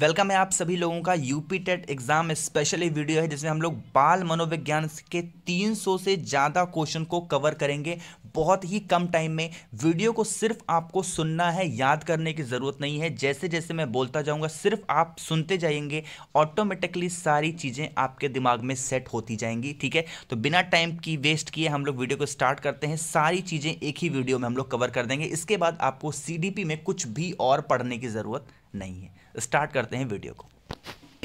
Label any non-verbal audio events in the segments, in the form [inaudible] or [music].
welcome है आप सभी लोगों का UP TET exam specially video है जिसमें हम लोग बाल मनोविज्ञान के 300 से ज़्यादा क्वेश्चन को कवर करेंगे बहुत ही कम टाइम में वीडियो को सिर्फ आपको सुनना है याद करने की ज़रूरत नहीं है जैसे जैसे मैं बोलता जाऊँगा सिर्फ आप सुनते जाएंगे ऑटोमेटिकली सारी चीज़ें आपके दिमाग में सेट होती जाएंगी ठीक है तो बिना टाइम की वेस्ट किए हम लोग वीडियो को स्टार्ट करते हैं सारी चीज़ें एक ही वीडियो में हम लोग कवर कर देंगे इसके बाद आपको सी में कुछ भी और पढ़ने की ज़रूरत नहीं है स्टार्ट करते हैं वीडियो को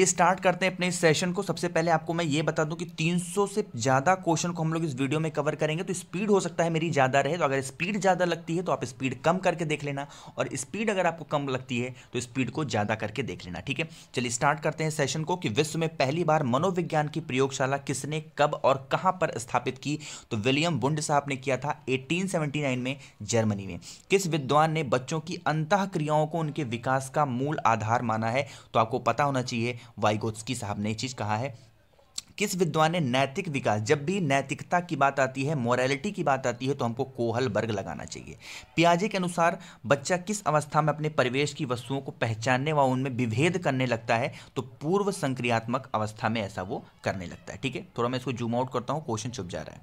स्टार्ट करते हैं अपने इस सेशन को सबसे पहले आपको मैं ये बता दूं कि 300 से ज़्यादा क्वेश्चन को हम लोग इस वीडियो में कवर करेंगे तो स्पीड हो सकता है मेरी ज़्यादा रहे तो अगर स्पीड ज़्यादा लगती है तो आप स्पीड कम करके देख लेना और स्पीड अगर आपको कम लगती है तो स्पीड को ज़्यादा करके देख लेना ठीक है चलिए स्टार्ट करते हैं सेशन को कि विश्व में पहली बार मनोविज्ञान की प्रयोगशाला किसने कब और कहाँ पर स्थापित की तो विलियम बुंड साहब ने किया था एटीन में जर्मनी में किस विद्वान ने बच्चों की अंत क्रियाओं को उनके विकास का मूल आधार माना है तो आपको पता होना चाहिए वाइगोत्स्की साहब ने चीज़ कहा है किस विद्वान ने नैतिक विकास जब भी नैतिकता की बात आती है मॉरेलिटी की बात आती है तो हमको कोहल वर्ग लगाना चाहिए पियाजे के अनुसार बच्चा किस अवस्था में अपने परिवेश की वस्तुओं को पहचानने व उनमें विभेद करने लगता है तो पूर्व संक्रियात्मक अवस्था में ऐसा वो करने लगता है ठीक है थोड़ा मैं इसको जूम आउट करता हूँ क्वेश्चन छुप जा रहा है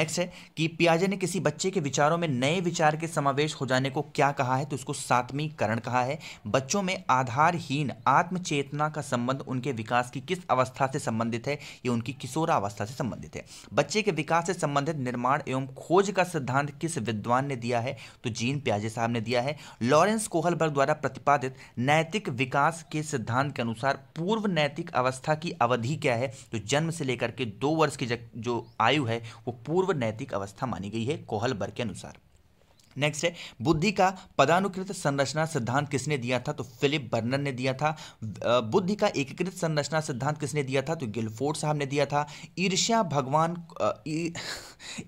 नेक्स्ट है कि पियाजे ने किसी बच्चे के विचारों में नए विचार के समावेश हो जाने को क्या कहा है तो उसको सातवीकरण कहा है बच्चों में आधारहीन आत्मचेतना का संबंध उनके विकास की किस अवस्था से संबंधित है ये उनकी किशोरावस्था से संबंधित है बच्चे के विकास से संबंधित निर्माण एवं खोज का सिद्धांत किस विद्वान ने दिया है तो जीन प्याजे साहब ने दिया है लॉरेंस कोहलबर्ग द्वारा प्रतिपादित नैतिक विकास के सिद्धांत के अनुसार पूर्व नैतिक अवस्था की अवधि क्या है तो जन्म से लेकर के दो वर्ष की जो आयु है वो पूर्व नैतिक अवस्था मानी गई है कोहलबर्ग के अनुसार नेक्स्ट है बुद्धि का पदानुकृत संरचना सिद्धांत किसने दिया था तो फिलिप बर्नर ने दिया था बुद्धि का एकीकृत संरचना सिद्धांत किसने दिया था तो गिलफोर्ड साहब ने दिया था ईर्ष्या भगवान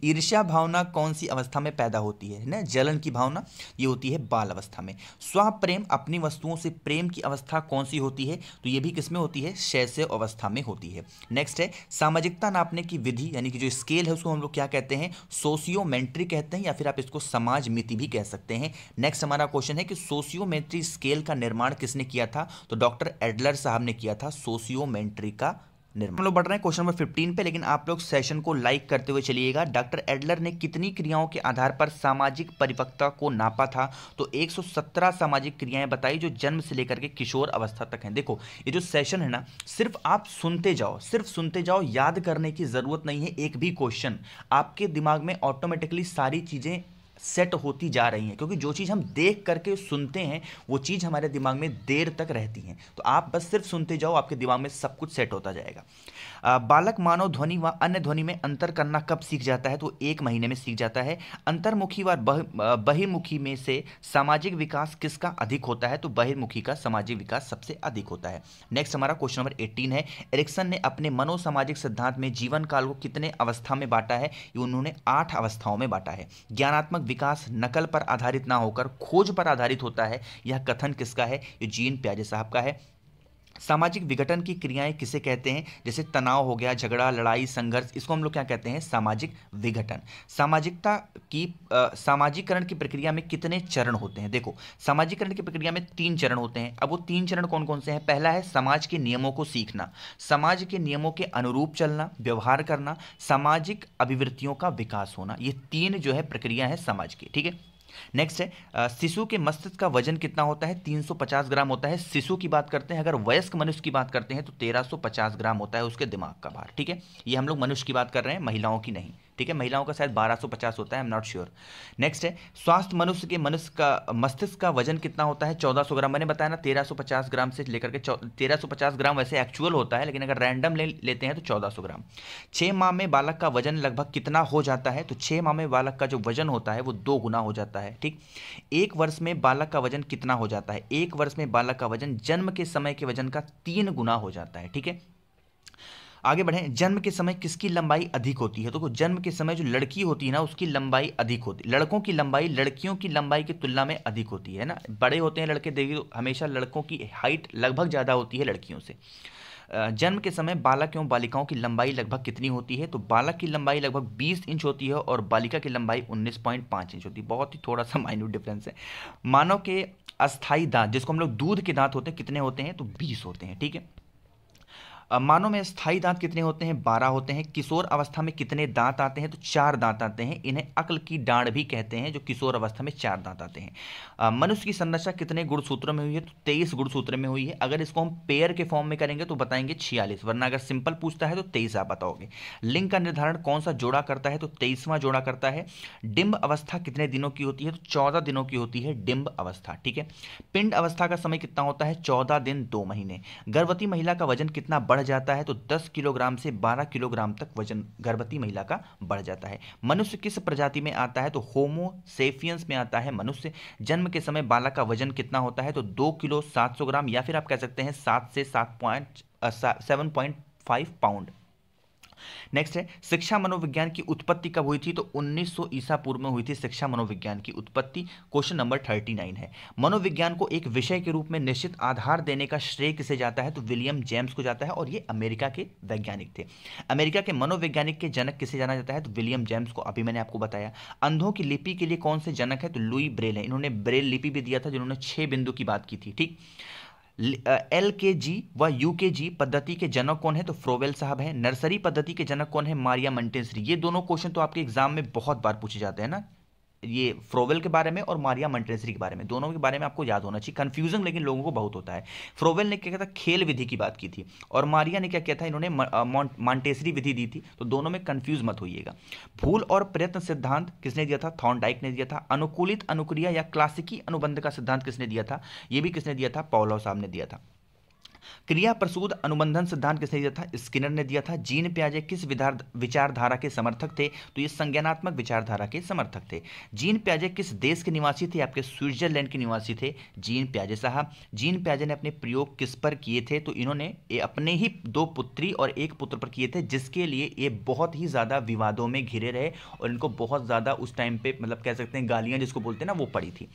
ईर्ष्या भावना कौन सी अवस्था में पैदा होती है ना जलन की भावना ये होती है बाल अवस्था में स्वप्रेम अपनी वस्तुओं से प्रेम की अवस्था कौन सी होती है तो ये भी किसमें होती है शैस्य अवस्था में होती है नेक्स्ट है सामाजिकता नापने की विधि यानी कि जो स्केल है उसको हम लोग क्या कहते हैं सोशियोमेंट्री कहते हैं या फिर आप इसको समाज समिति भी कह सकते हैं नेक्स्ट हमारा क्वेश्चन है कि सोशियोमेट्री स्केल का निर्माण किसने किया था तो डॉक्टर एडलर साहब ने किया था सोशियोमेट्री का निर्माण लोग बढ़ रहे हैं क्वेश्चन नंबर 15 पे लेकिन आप लोग सेशन को लाइक करते हुए चलिएगा डॉक्टर एडलर ने कितनी क्रियाओं के आधार पर सामाजिक परिपक्वता को नापा था तो 117 सामाजिक क्रियाएं बताई जो जन्म से लेकर के किशोर अवस्था तक हैं देखो ये जो सेशन है ना सिर्फ आप सुनते जाओ सिर्फ सुनते जाओ याद करने की ज़रूरत नहीं है एक भी क्वेश्चन आपके दिमाग में ऑटोमेटिकली सारी चीज़ें सेट होती जा रही हैं क्योंकि जो चीज़ हम देख करके सुनते हैं वो चीज़ हमारे दिमाग में देर तक रहती हैं तो आप बस सिर्फ सुनते जाओ आपके दिमाग में सब कुछ सेट होता जाएगा बालक मानव ध्वनि व अन्य ध्वनि में अंतर करना कब सीख जाता है तो एक महीने में सीख जाता है अंतर्मुखी व बहिर्मुखी में से सामाजिक विकास किसका अधिक होता है तो बहिर्मुखी का सामाजिक विकास सबसे अधिक होता है नेक्स्ट हमारा क्वेश्चन नंबर एट्टीन है एरिक्सन ने अपने मनोसामाजिक सिद्धांत में जीवन काल को कितने अवस्था में बांटा है ये उन्होंने आठ अवस्थाओं में बांटा है ज्ञानात्मक विकास नकल पर आधारित ना होकर खोज पर आधारित होता है यह कथन किसका है ये जीन प्याजे साहब का है सामाजिक विघटन की क्रियाएं किसे कहते हैं जैसे तनाव हो गया झगड़ा लड़ाई संघर्ष इसको हम लोग क्या कहते हैं सामाजिक विघटन सामाजिकता की सामाजिकरण की प्रक्रिया में कितने चरण होते हैं देखो सामाजिकरण की प्रक्रिया में तीन चरण होते हैं अब वो तीन चरण कौन कौन से हैं पहला है समाज के नियमों को सीखना समाज के नियमों के अनुरूप चलना व्यवहार करना सामाजिक अभिवृत्तियों का विकास होना ये तीन जो है प्रक्रिया है समाज की ठीक है नेक्स्ट है शिशु के मस्तिष्क का वजन कितना होता है 350 ग्राम होता है शिशु की बात करते हैं अगर वयस्क मनुष्य की बात करते हैं तो 1350 ग्राम होता है उसके दिमाग का भार ठीक है ये हम लोग मनुष्य की बात कर रहे हैं महिलाओं की नहीं ठीक है महिलाओं का शायद 1250 होता है एम नॉट श्योर नेक्स्ट है स्वास्थ्य मनुष्य के मनुष्य का मस्तिष्क का वजन कितना होता है 1400 ग्राम मैंने बताया ना 1350 ग्राम से लेकर के 1350 ग्राम वैसे एक्चुअल होता है लेकिन अगर रैंडम ले लेते हैं तो 1400 ग्राम छः माह में बालक का वजन लगभग कितना हो जाता है तो छः माह में बालक का जो वजन होता है वो दो गुना हो जाता है ठीक एक वर्ष में बालक का वजन कितना हो जाता है एक वर्ष में बालक का वजन जन्म के समय के वजन का तीन गुना हो जाता है ठीक है आगे बढ़ें जन्म के समय किसकी लंबाई अधिक होती है तो जन्म के समय जो लड़की होती है ना उसकी लंबाई अधिक होती है लड़कों की लंबाई लड़कियों की लंबाई की तुलना में अधिक होती है ना बड़े होते हैं लड़के देखिए तो हमेशा लड़कों की हाइट लगभग ज़्यादा होती है लड़कियों से जन्म के समय बालक एवं बालिकाओं की लंबाई लगभग कितनी होती है तो बालक की लंबाई लगभग 20 इंच होती है और बालिका की लंबाई 19.5 इंच होती है बहुत ही थोड़ा सा माइन्यूट डिफरेंस है मानव के अस्थाई दांत जिसको हम लोग दूध के दांत होते हैं कितने होते हैं तो 20 होते हैं ठीक है मानव में स्थायी दांत कितने होते हैं बारह होते हैं किशोर अवस्था में कितने दांत आते हैं तो चार दांत आते हैं इन्हें अकल की डांड भी कहते हैं जो किशोर अवस्था में चार दांत आते हैं मनुष्य की संरचना कितने गुणसूत्रों में हुई है तो तेईस गुणसूत्र में हुई है अगर इसको हम पेयर के फॉर्म में करेंगे तो बताएंगे छियालीस वरना अगर सिंपल पूछता है तो तेईस आप बताओगे लिंग का निर्धारण कौन सा जोड़ा करता है तो तेईसवां जोड़ा करता है डिम्ब अवस्था कितने दिनों की होती है तो चौदह दिनों की होती है डिम्ब अवस्था ठीक है पिंड अवस्था का समय कितना होता है चौदह दिन दो महीने गर्भवती महिला का वजन कितना बढ़ बढ़ जाता है तो 10 किलोग्राम से 12 किलोग्राम तक वजन गर्भवती महिला का बढ़ जाता है मनुष्य किस प्रजाति में आता है तो होमोसेफियंस में आता है मनुष्य जन्म के समय बालक का वजन कितना होता है तो दो किलो सात सौ ग्राम या फिर आप कह सकते हैं सात से सात point seven point five pound next है शिक्षा मनोविज्ञान की उत्पत्ति कब हुई थी तो 1900 ईसा पूर्व में हुई थी शिक्षा मनोविज्ञान की उत्पत्ति क्वेश्चन नंबर 39 है मनोविज्ञान को एक विषय के रूप में निश्चित आधार देने का श्रेय किसे जाता है तो विलियम जेम्स को जाता है और ये अमेरिका के वैज्ञानिक थे अमेरिका के मनोवैज्ञानिक के जनक किसे जाना जाता है तो विलियम जेम्स को अभी मैंने आपको बताया अंधों की लिपि के लिए कौन से जनक है तो लुई ब्रेल है इन्होंने ब्रेल लिपि भी दिया था जिन्होंने छह बिंदु की बात की थी ठीक एल के जी व यू के जी पद्धति के जनक कौन है तो फ्रोवेल साहब है नर्सरी पद्धति के जनक कौन है मारिया मंटेसरी ये दोनों क्वेश्चन तो आपके एग्जाम में बहुत बार पूछे जाते हैं ना ये फ्रोवेल के बारे में और मारिया मंटेसरी के बारे में दोनों के बारे में आपको याद होना चाहिए कन्फ्यूजन लेकिन लोगों को बहुत होता है फ्रोवेल ने क्या कहा था खेल विधि की बात की थी और मारिया ने क्या किया था इन्होंने मॉन्टेसरी विधि दी थी तो दोनों में कन्फ्यूज मत होइएगा भूल और प्रयत्न सिद्धांत किसने दिया था थॉर्नडाइक ने दिया था अनुकूलित अनुक्रिया या क्लासिकी अनुबंध का सिद्धांत किसने दिया था यह भी किसने दिया था पॉलो साहब ने दिया था क्रिया प्रसूद अनुबंधन सिद्धांत किसने दिया था स्किनर ने दिया था जीन प्याजे किस विचारधारा के समर्थक थे तो ये संज्ञानात्मक विचारधारा के समर्थक थे जीन प्याजे किस देश के निवासी थे आपके स्विट्जरलैंड के निवासी थे जीन प्याजे साहब जीन प्याजे ने अपने प्रयोग किस पर किए थे तो इन्होंने अपने ही दो पुत्री और एक पुत्र पर किए थे जिसके लिए ये बहुत ही ज़्यादा विवादों में घिरे रहे और इनको बहुत ज़्यादा उस टाइम पे मतलब कह सकते हैं गालियाँ जिसको बोलते हैं ना वो पड़ी थी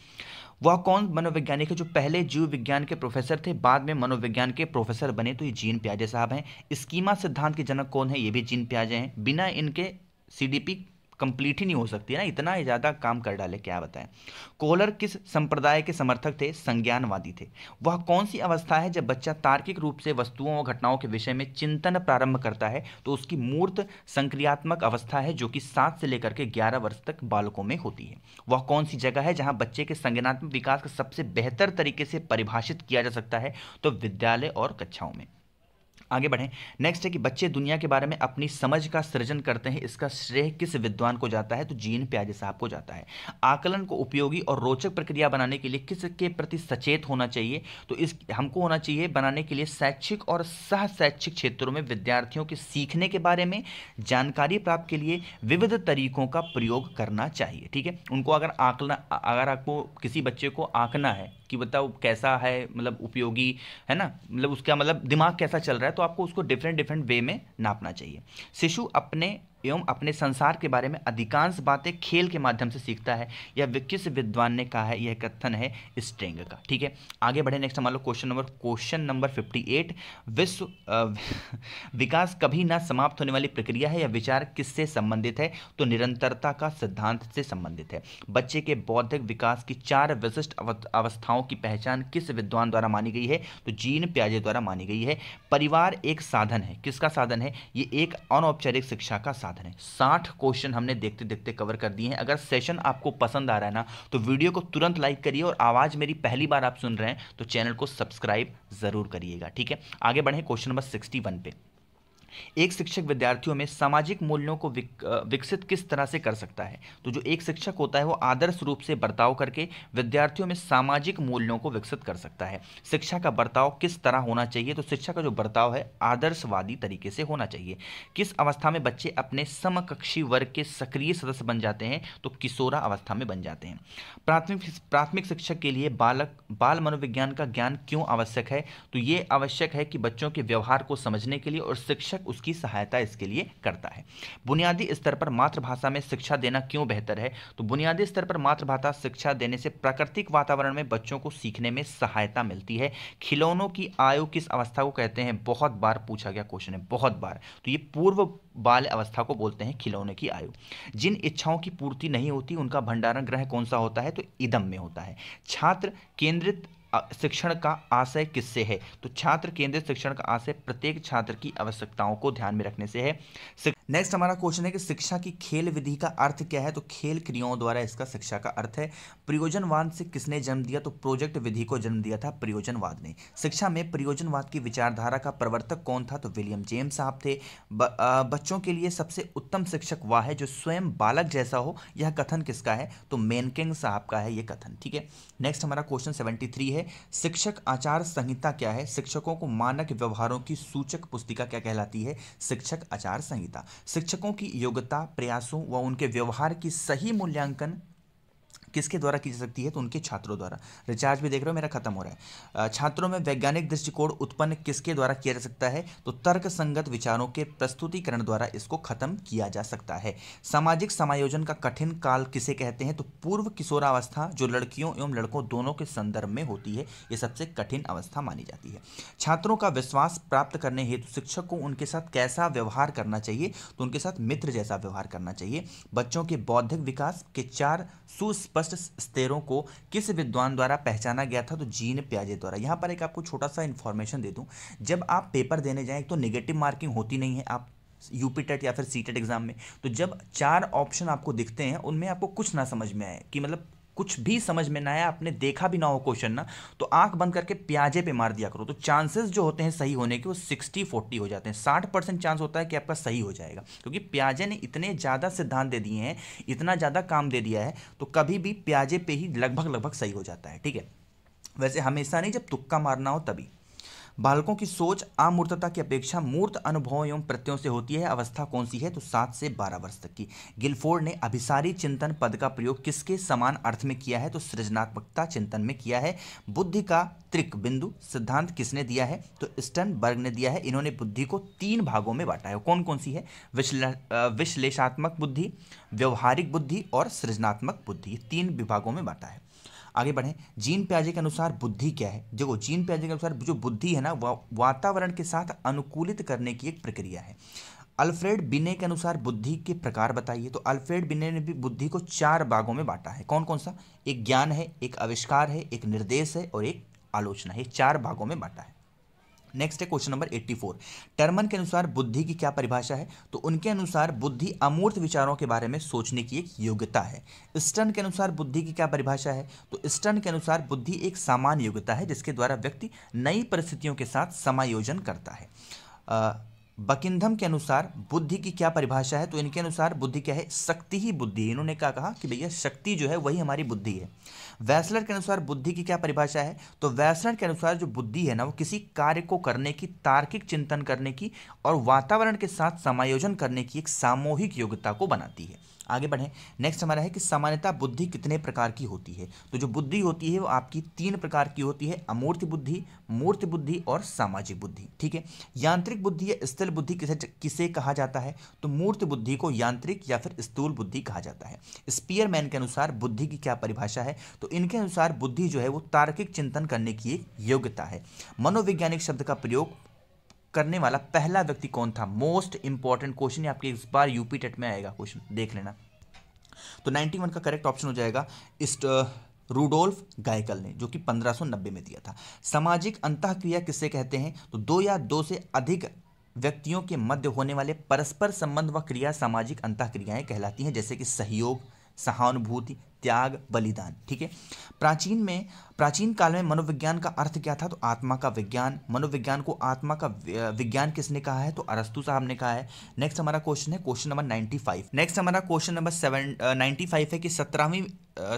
वह कौन मनोवैज्ञानिक है जो पहले जीव विज्ञान के प्रोफेसर थे बाद में मनोविज्ञान के प्रोफेसर बने तो ये जीन प्याजे साहब हैं स्कीमा सिद्धांत के जनक कौन है ये भी जीन प्याजे हैं बिना इनके सीडीपी कंप्लीट ही नहीं हो सकती है ना इतना ही ज़्यादा काम कर डाले क्या बताएं कोहलर किस संप्रदाय के समर्थक थे संज्ञानवादी थे वह कौन सी अवस्था है जब बच्चा तार्किक रूप से वस्तुओं और घटनाओं के विषय में चिंतन प्रारंभ करता है तो उसकी मूर्त संक्रियात्मक अवस्था है जो कि सात से लेकर के ग्यारह वर्ष तक बालकों में होती है वह कौन सी जगह है जहाँ बच्चे के संज्ञानात्मक विकास का सबसे बेहतर तरीके से परिभाषित किया जा सकता है तो विद्यालय और कक्षाओं में आगे बढ़ें नेक्स्ट है कि बच्चे दुनिया के बारे में अपनी समझ का सृजन करते हैं इसका श्रेय किस विद्वान को जाता है तो जीन प्याजे साहब को जाता है आकलन को उपयोगी और रोचक प्रक्रिया बनाने के लिए किसके प्रति सचेत होना चाहिए तो इस हमको होना चाहिए बनाने के लिए शैक्षिक और सह शैक्षिक क्षेत्रों में विद्यार्थियों के सीखने के बारे में जानकारी प्राप्त के लिए विविध तरीकों का प्रयोग करना चाहिए ठीक है उनको अगर आंकना अगर आपको किसी बच्चे को आंकना है कि बताओ कैसा है मतलब उपयोगी है ना मतलब उसका मतलब दिमाग कैसा चल रहा है तो आपको उसको डिफरेंट डिफरेंट वे में नापना चाहिए शिशु अपने एवं अपने संसार के बारे में अधिकांश बातें खेल के माध्यम से सीखता है यह किस विद्वान ने कहा है यह कथन है स्ट्रेंग का ठीक है आगे बढ़े नेक्स्ट लो क्वेश्चन नंबर क्वेश्चन नंबर 58 विश्व [laughs] विकास कभी ना समाप्त होने वाली प्रक्रिया है यह विचार किससे संबंधित है तो निरंतरता का सिद्धांत से संबंधित है बच्चे के बौद्धिक विकास की चार विशिष्ट अवस्थाओं की पहचान किस विद्वान द्वारा मानी गई है तो जीन प्याजे द्वारा मानी गई है परिवार एक साधन है किसका साधन है ये एक अनौपचारिक शिक्षा का साधन साधन है साठ क्वेश्चन हमने देखते देखते कवर कर दिए हैं अगर सेशन आपको पसंद आ रहा है ना तो वीडियो को तुरंत लाइक करिए और आवाज़ मेरी पहली बार आप सुन रहे हैं तो चैनल को सब्सक्राइब ज़रूर करिएगा ठीक है आगे बढ़े क्वेश्चन नंबर सिक्सटी वन पे एक शिक्षक विद्यार्थियों में सामाजिक मूल्यों को विक, विकसित किस तरह से कर सकता है तो जो एक शिक्षक होता है वो आदर्श रूप से बर्ताव करके विद्यार्थियों में सामाजिक मूल्यों को विकसित कर सकता है शिक्षा का बर्ताव किस तरह होना चाहिए तो शिक्षा का जो बर्ताव है आदर्शवादी तरीके से होना चाहिए किस अवस्था में बच्चे अपने समकक्षी वर्ग के सक्रिय सदस्य बन जाते हैं तो किशोरा अवस्था में बन जाते हैं प्राथमिक प्राथमिक शिक्षक के लिए बालक बाल मनोविज्ञान का ज्ञान क्यों आवश्यक है तो ये आवश्यक है कि बच्चों के व्यवहार को समझने के लिए और शिक्षक उसकी सहायता इसके लिए करता है बुनियादी स्तर पर मातृभाषा में शिक्षा देना क्यों बेहतर है तो बुनियादी स्तर पर मातृभाषा शिक्षा देने से प्राकृतिक वातावरण में बच्चों को सीखने में सहायता मिलती है खिलौनों की आयु किस अवस्था को कहते हैं बहुत बार पूछा गया क्वेश्चन है बहुत बार तो ये पूर्व बाल अवस्था को बोलते हैं खिलौने की आयु जिन इच्छाओं की पूर्ति नहीं होती उनका भंडारण ग्रह कौन सा होता है तो इदम में होता है छात्र केंद्रित शिक्षण का आशय किससे है तो छात्र केंद्रित शिक्षण का आशय प्रत्येक छात्र की आवश्यकताओं को ध्यान में रखने से है नेक्स्ट हमारा क्वेश्चन है कि शिक्षा की खेल विधि का अर्थ क्या है तो खेल क्रियाओं द्वारा इसका शिक्षा का अर्थ है प्रयोजनवाद से किसने जन्म दिया तो प्रोजेक्ट विधि को जन्म दिया था प्रयोजनवाद ने शिक्षा में प्रयोजनवाद की विचारधारा का प्रवर्तक कौन था तो विलियम जेम्स साहब थे ब, आ, बच्चों के लिए सबसे उत्तम शिक्षक वह है जो स्वयं बालक जैसा हो यह कथन किसका है तो मेनकिंग साहब का है यह कथन ठीक है नेक्स्ट हमारा क्वेश्चन सेवेंटी थ्री है शिक्षक आचार संहिता क्या है शिक्षकों को मानक व्यवहारों की सूचक पुस्तिका क्या कहलाती है शिक्षक आचार संहिता शिक्षकों की योग्यता प्रयासों व उनके व्यवहार की सही मूल्यांकन किसके द्वारा की जा सकती है तो उनके छात्रों द्वारा रिचार्ज भी देख रहे हो मेरा खत्म हो रहा है छात्रों में वैज्ञानिक दृष्टिकोण उत्पन्न किसके द्वारा किया जा सकता है तो तर्क संगत विचारों के प्रस्तुतिकरण द्वारा इसको खत्म किया जा सकता है सामाजिक समायोजन का कठिन काल किसे कहते हैं तो पूर्व किशोरावस्था जो लड़कियों एवं लड़कों दोनों के संदर्भ में होती है ये सबसे कठिन अवस्था मानी जाती है छात्रों का विश्वास प्राप्त करने हेतु शिक्षक को उनके साथ कैसा व्यवहार करना चाहिए तो उनके साथ मित्र जैसा व्यवहार करना चाहिए बच्चों के बौद्धिक विकास के चार सुस्पष्ट फर्स्ट स्तरों को किस विद्वान द्वारा पहचाना गया था तो जीन प्याजे द्वारा यहाँ पर एक आपको छोटा सा इन्फॉर्मेशन दे दूँ जब आप पेपर देने जाएँ तो निगेटिव मार्किंग होती नहीं है आप यूपी टेट e या फिर सी टेट एग्ज़ाम में तो जब चार ऑप्शन आपको दिखते हैं उनमें आपको कुछ ना समझ में आए कि मतलब कुछ भी समझ में ना आया आपने देखा भी ना हो क्वेश्चन ना तो आंख बंद करके प्याजे पे मार दिया करो तो चांसेस जो होते हैं सही होने के वो सिक्सटी फोर्टी हो जाते हैं साठ परसेंट चांस होता है कि आपका सही हो जाएगा क्योंकि प्याजे ने इतने ज़्यादा सिद्धांत दे दिए हैं इतना ज़्यादा काम दे दिया है तो कभी भी प्याजे पे ही लगभग लगभग सही हो जाता है ठीक है वैसे हमेशा नहीं जब तुक्का मारना हो तभी बालकों की सोच आमूर्तता की अपेक्षा मूर्त अनुभवों एवं प्रत्ययों से होती है अवस्था कौन सी है तो सात से बारह वर्ष तक की गिलफोर्ड ने अभिसारी चिंतन पद का प्रयोग किसके समान अर्थ में किया है तो सृजनात्मकता चिंतन में किया है बुद्धि का त्रिक बिंदु सिद्धांत किसने दिया है तो स्टन बर्ग ने दिया है इन्होंने बुद्धि को तीन भागों में बांटा है कौन कौन सी है विश्लेषात्मक बुद्धि व्यवहारिक बुद्धि और सृजनात्मक बुद्धि तीन विभागों में बांटा है आगे बढ़ें जीन प्याजे के अनुसार बुद्धि क्या है देखो जीन प्याजे के अनुसार जो बुद्धि है ना वा, वातावरण के साथ अनुकूलित करने की एक प्रक्रिया है अल्फ्रेड बिने के अनुसार बुद्धि के प्रकार बताइए तो अल्फ्रेड बिने ने भी बुद्धि को चार भागों में बांटा है कौन कौन सा एक ज्ञान है एक आविष्कार है एक निर्देश है और एक आलोचना है चार भागों में बांटा है नेक्स्ट है क्वेश्चन नंबर 84 टर्मन के अनुसार बुद्धि की क्या परिभाषा है तो उनके अनुसार बुद्धि अमूर्त विचारों के बारे में सोचने की एक योग्यता है स्टर्न के अनुसार बुद्धि की क्या परिभाषा है तो स्टर्न के अनुसार बुद्धि एक सामान्य योग्यता है जिसके द्वारा व्यक्ति नई परिस्थितियों के साथ समायोजन करता है बकिंधम के अनुसार बुद्धि की क्या परिभाषा है तो इनके अनुसार बुद्धि क्या है शक्ति ही बुद्धि इन्होंने क्या कहा कि भैया शक्ति जो है वही हमारी बुद्धि है वैसलर के अनुसार बुद्धि की क्या परिभाषा है तो वैसलर के अनुसार जो बुद्धि है ना वो किसी कार्य को करने की तार्किक चिंतन करने की और वातावरण के साथ समायोजन करने की एक सामूहिक योग्यता को बनाती है आगे बढ़ें नेक्स्ट हमारा है कि सामान्यता बुद्धि कितने प्रकार की होती है तो जो बुद्धि होती है वो आपकी तीन प्रकार की होती है अमूर्त बुद्धि मूर्त बुद्धि और सामाजिक बुद्धि ठीक है यांत्रिक बुद्धि या स्थल बुद्धि किसे किसे कहा जाता है तो मूर्त बुद्धि को यांत्रिक या फिर स्थूल बुद्धि कहा जाता है स्पीयर के अनुसार बुद्धि की क्या परिभाषा है तो इनके अनुसार बुद्धि जो है वो तार्किक चिंतन करने की योग्यता है मनोवैज्ञानिक शब्द का प्रयोग करने वाला पहला व्यक्ति कौन था मोस्ट इंपॉर्टेंट क्वेश्चन आपके इस बार यूपी टेट में आएगा क्वेश्चन देख लेना तो 91 का करेक्ट ऑप्शन हो जाएगा रूडोल्फ गायकल ने जो कि 1590 में दिया था सामाजिक क्रिया किसे कहते हैं तो दो या दो से अधिक व्यक्तियों के मध्य होने वाले परस्पर संबंध व क्रिया सामाजिक क्रियाएं कहलाती हैं जैसे कि सहयोग सहानुभूति त्याग बलिदान ठीक है प्राचीन में प्राचीन काल में मनोविज्ञान का अर्थ क्या था तो आत्मा का विज्ञान मनोविज्ञान को आत्मा का विज्ञान किसने कहा है तो अरस्तु साहब ने कहा है नेक्स्ट हमारा क्वेश्चन है question number ninety five next हमारा question number seven ninety five है कि सत्रहवीं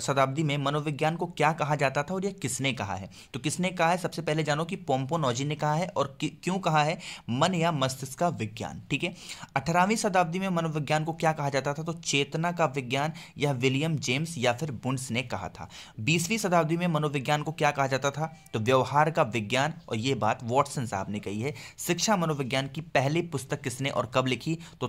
शताब्दी में मनोविज्ञान को क्या कहा जाता था और यह किसने कहा है तो किसने कहा है सबसे पहले जानो कि पोम्पोनोजी ने कहा है और क्यों कहा है मन या मस्तिष्क का विज्ञान ठीक है अठारहवीं शताब्दी में मनोविज्ञान को क्या कहा जाता था तो चेतना का विज्ञान या विलियम जेम्स या फिर बुंड्स ने कहा था बीसवीं शताब्दी में मनोविज्ञान मनोविज्ञान को क्या कहा जाता था तो व्यवहार का विज्ञान और ये बात वॉटसन साहब ने कही है शिक्षा मनोविज्ञान की पहली पुस्तक किसने और कब लिखी तो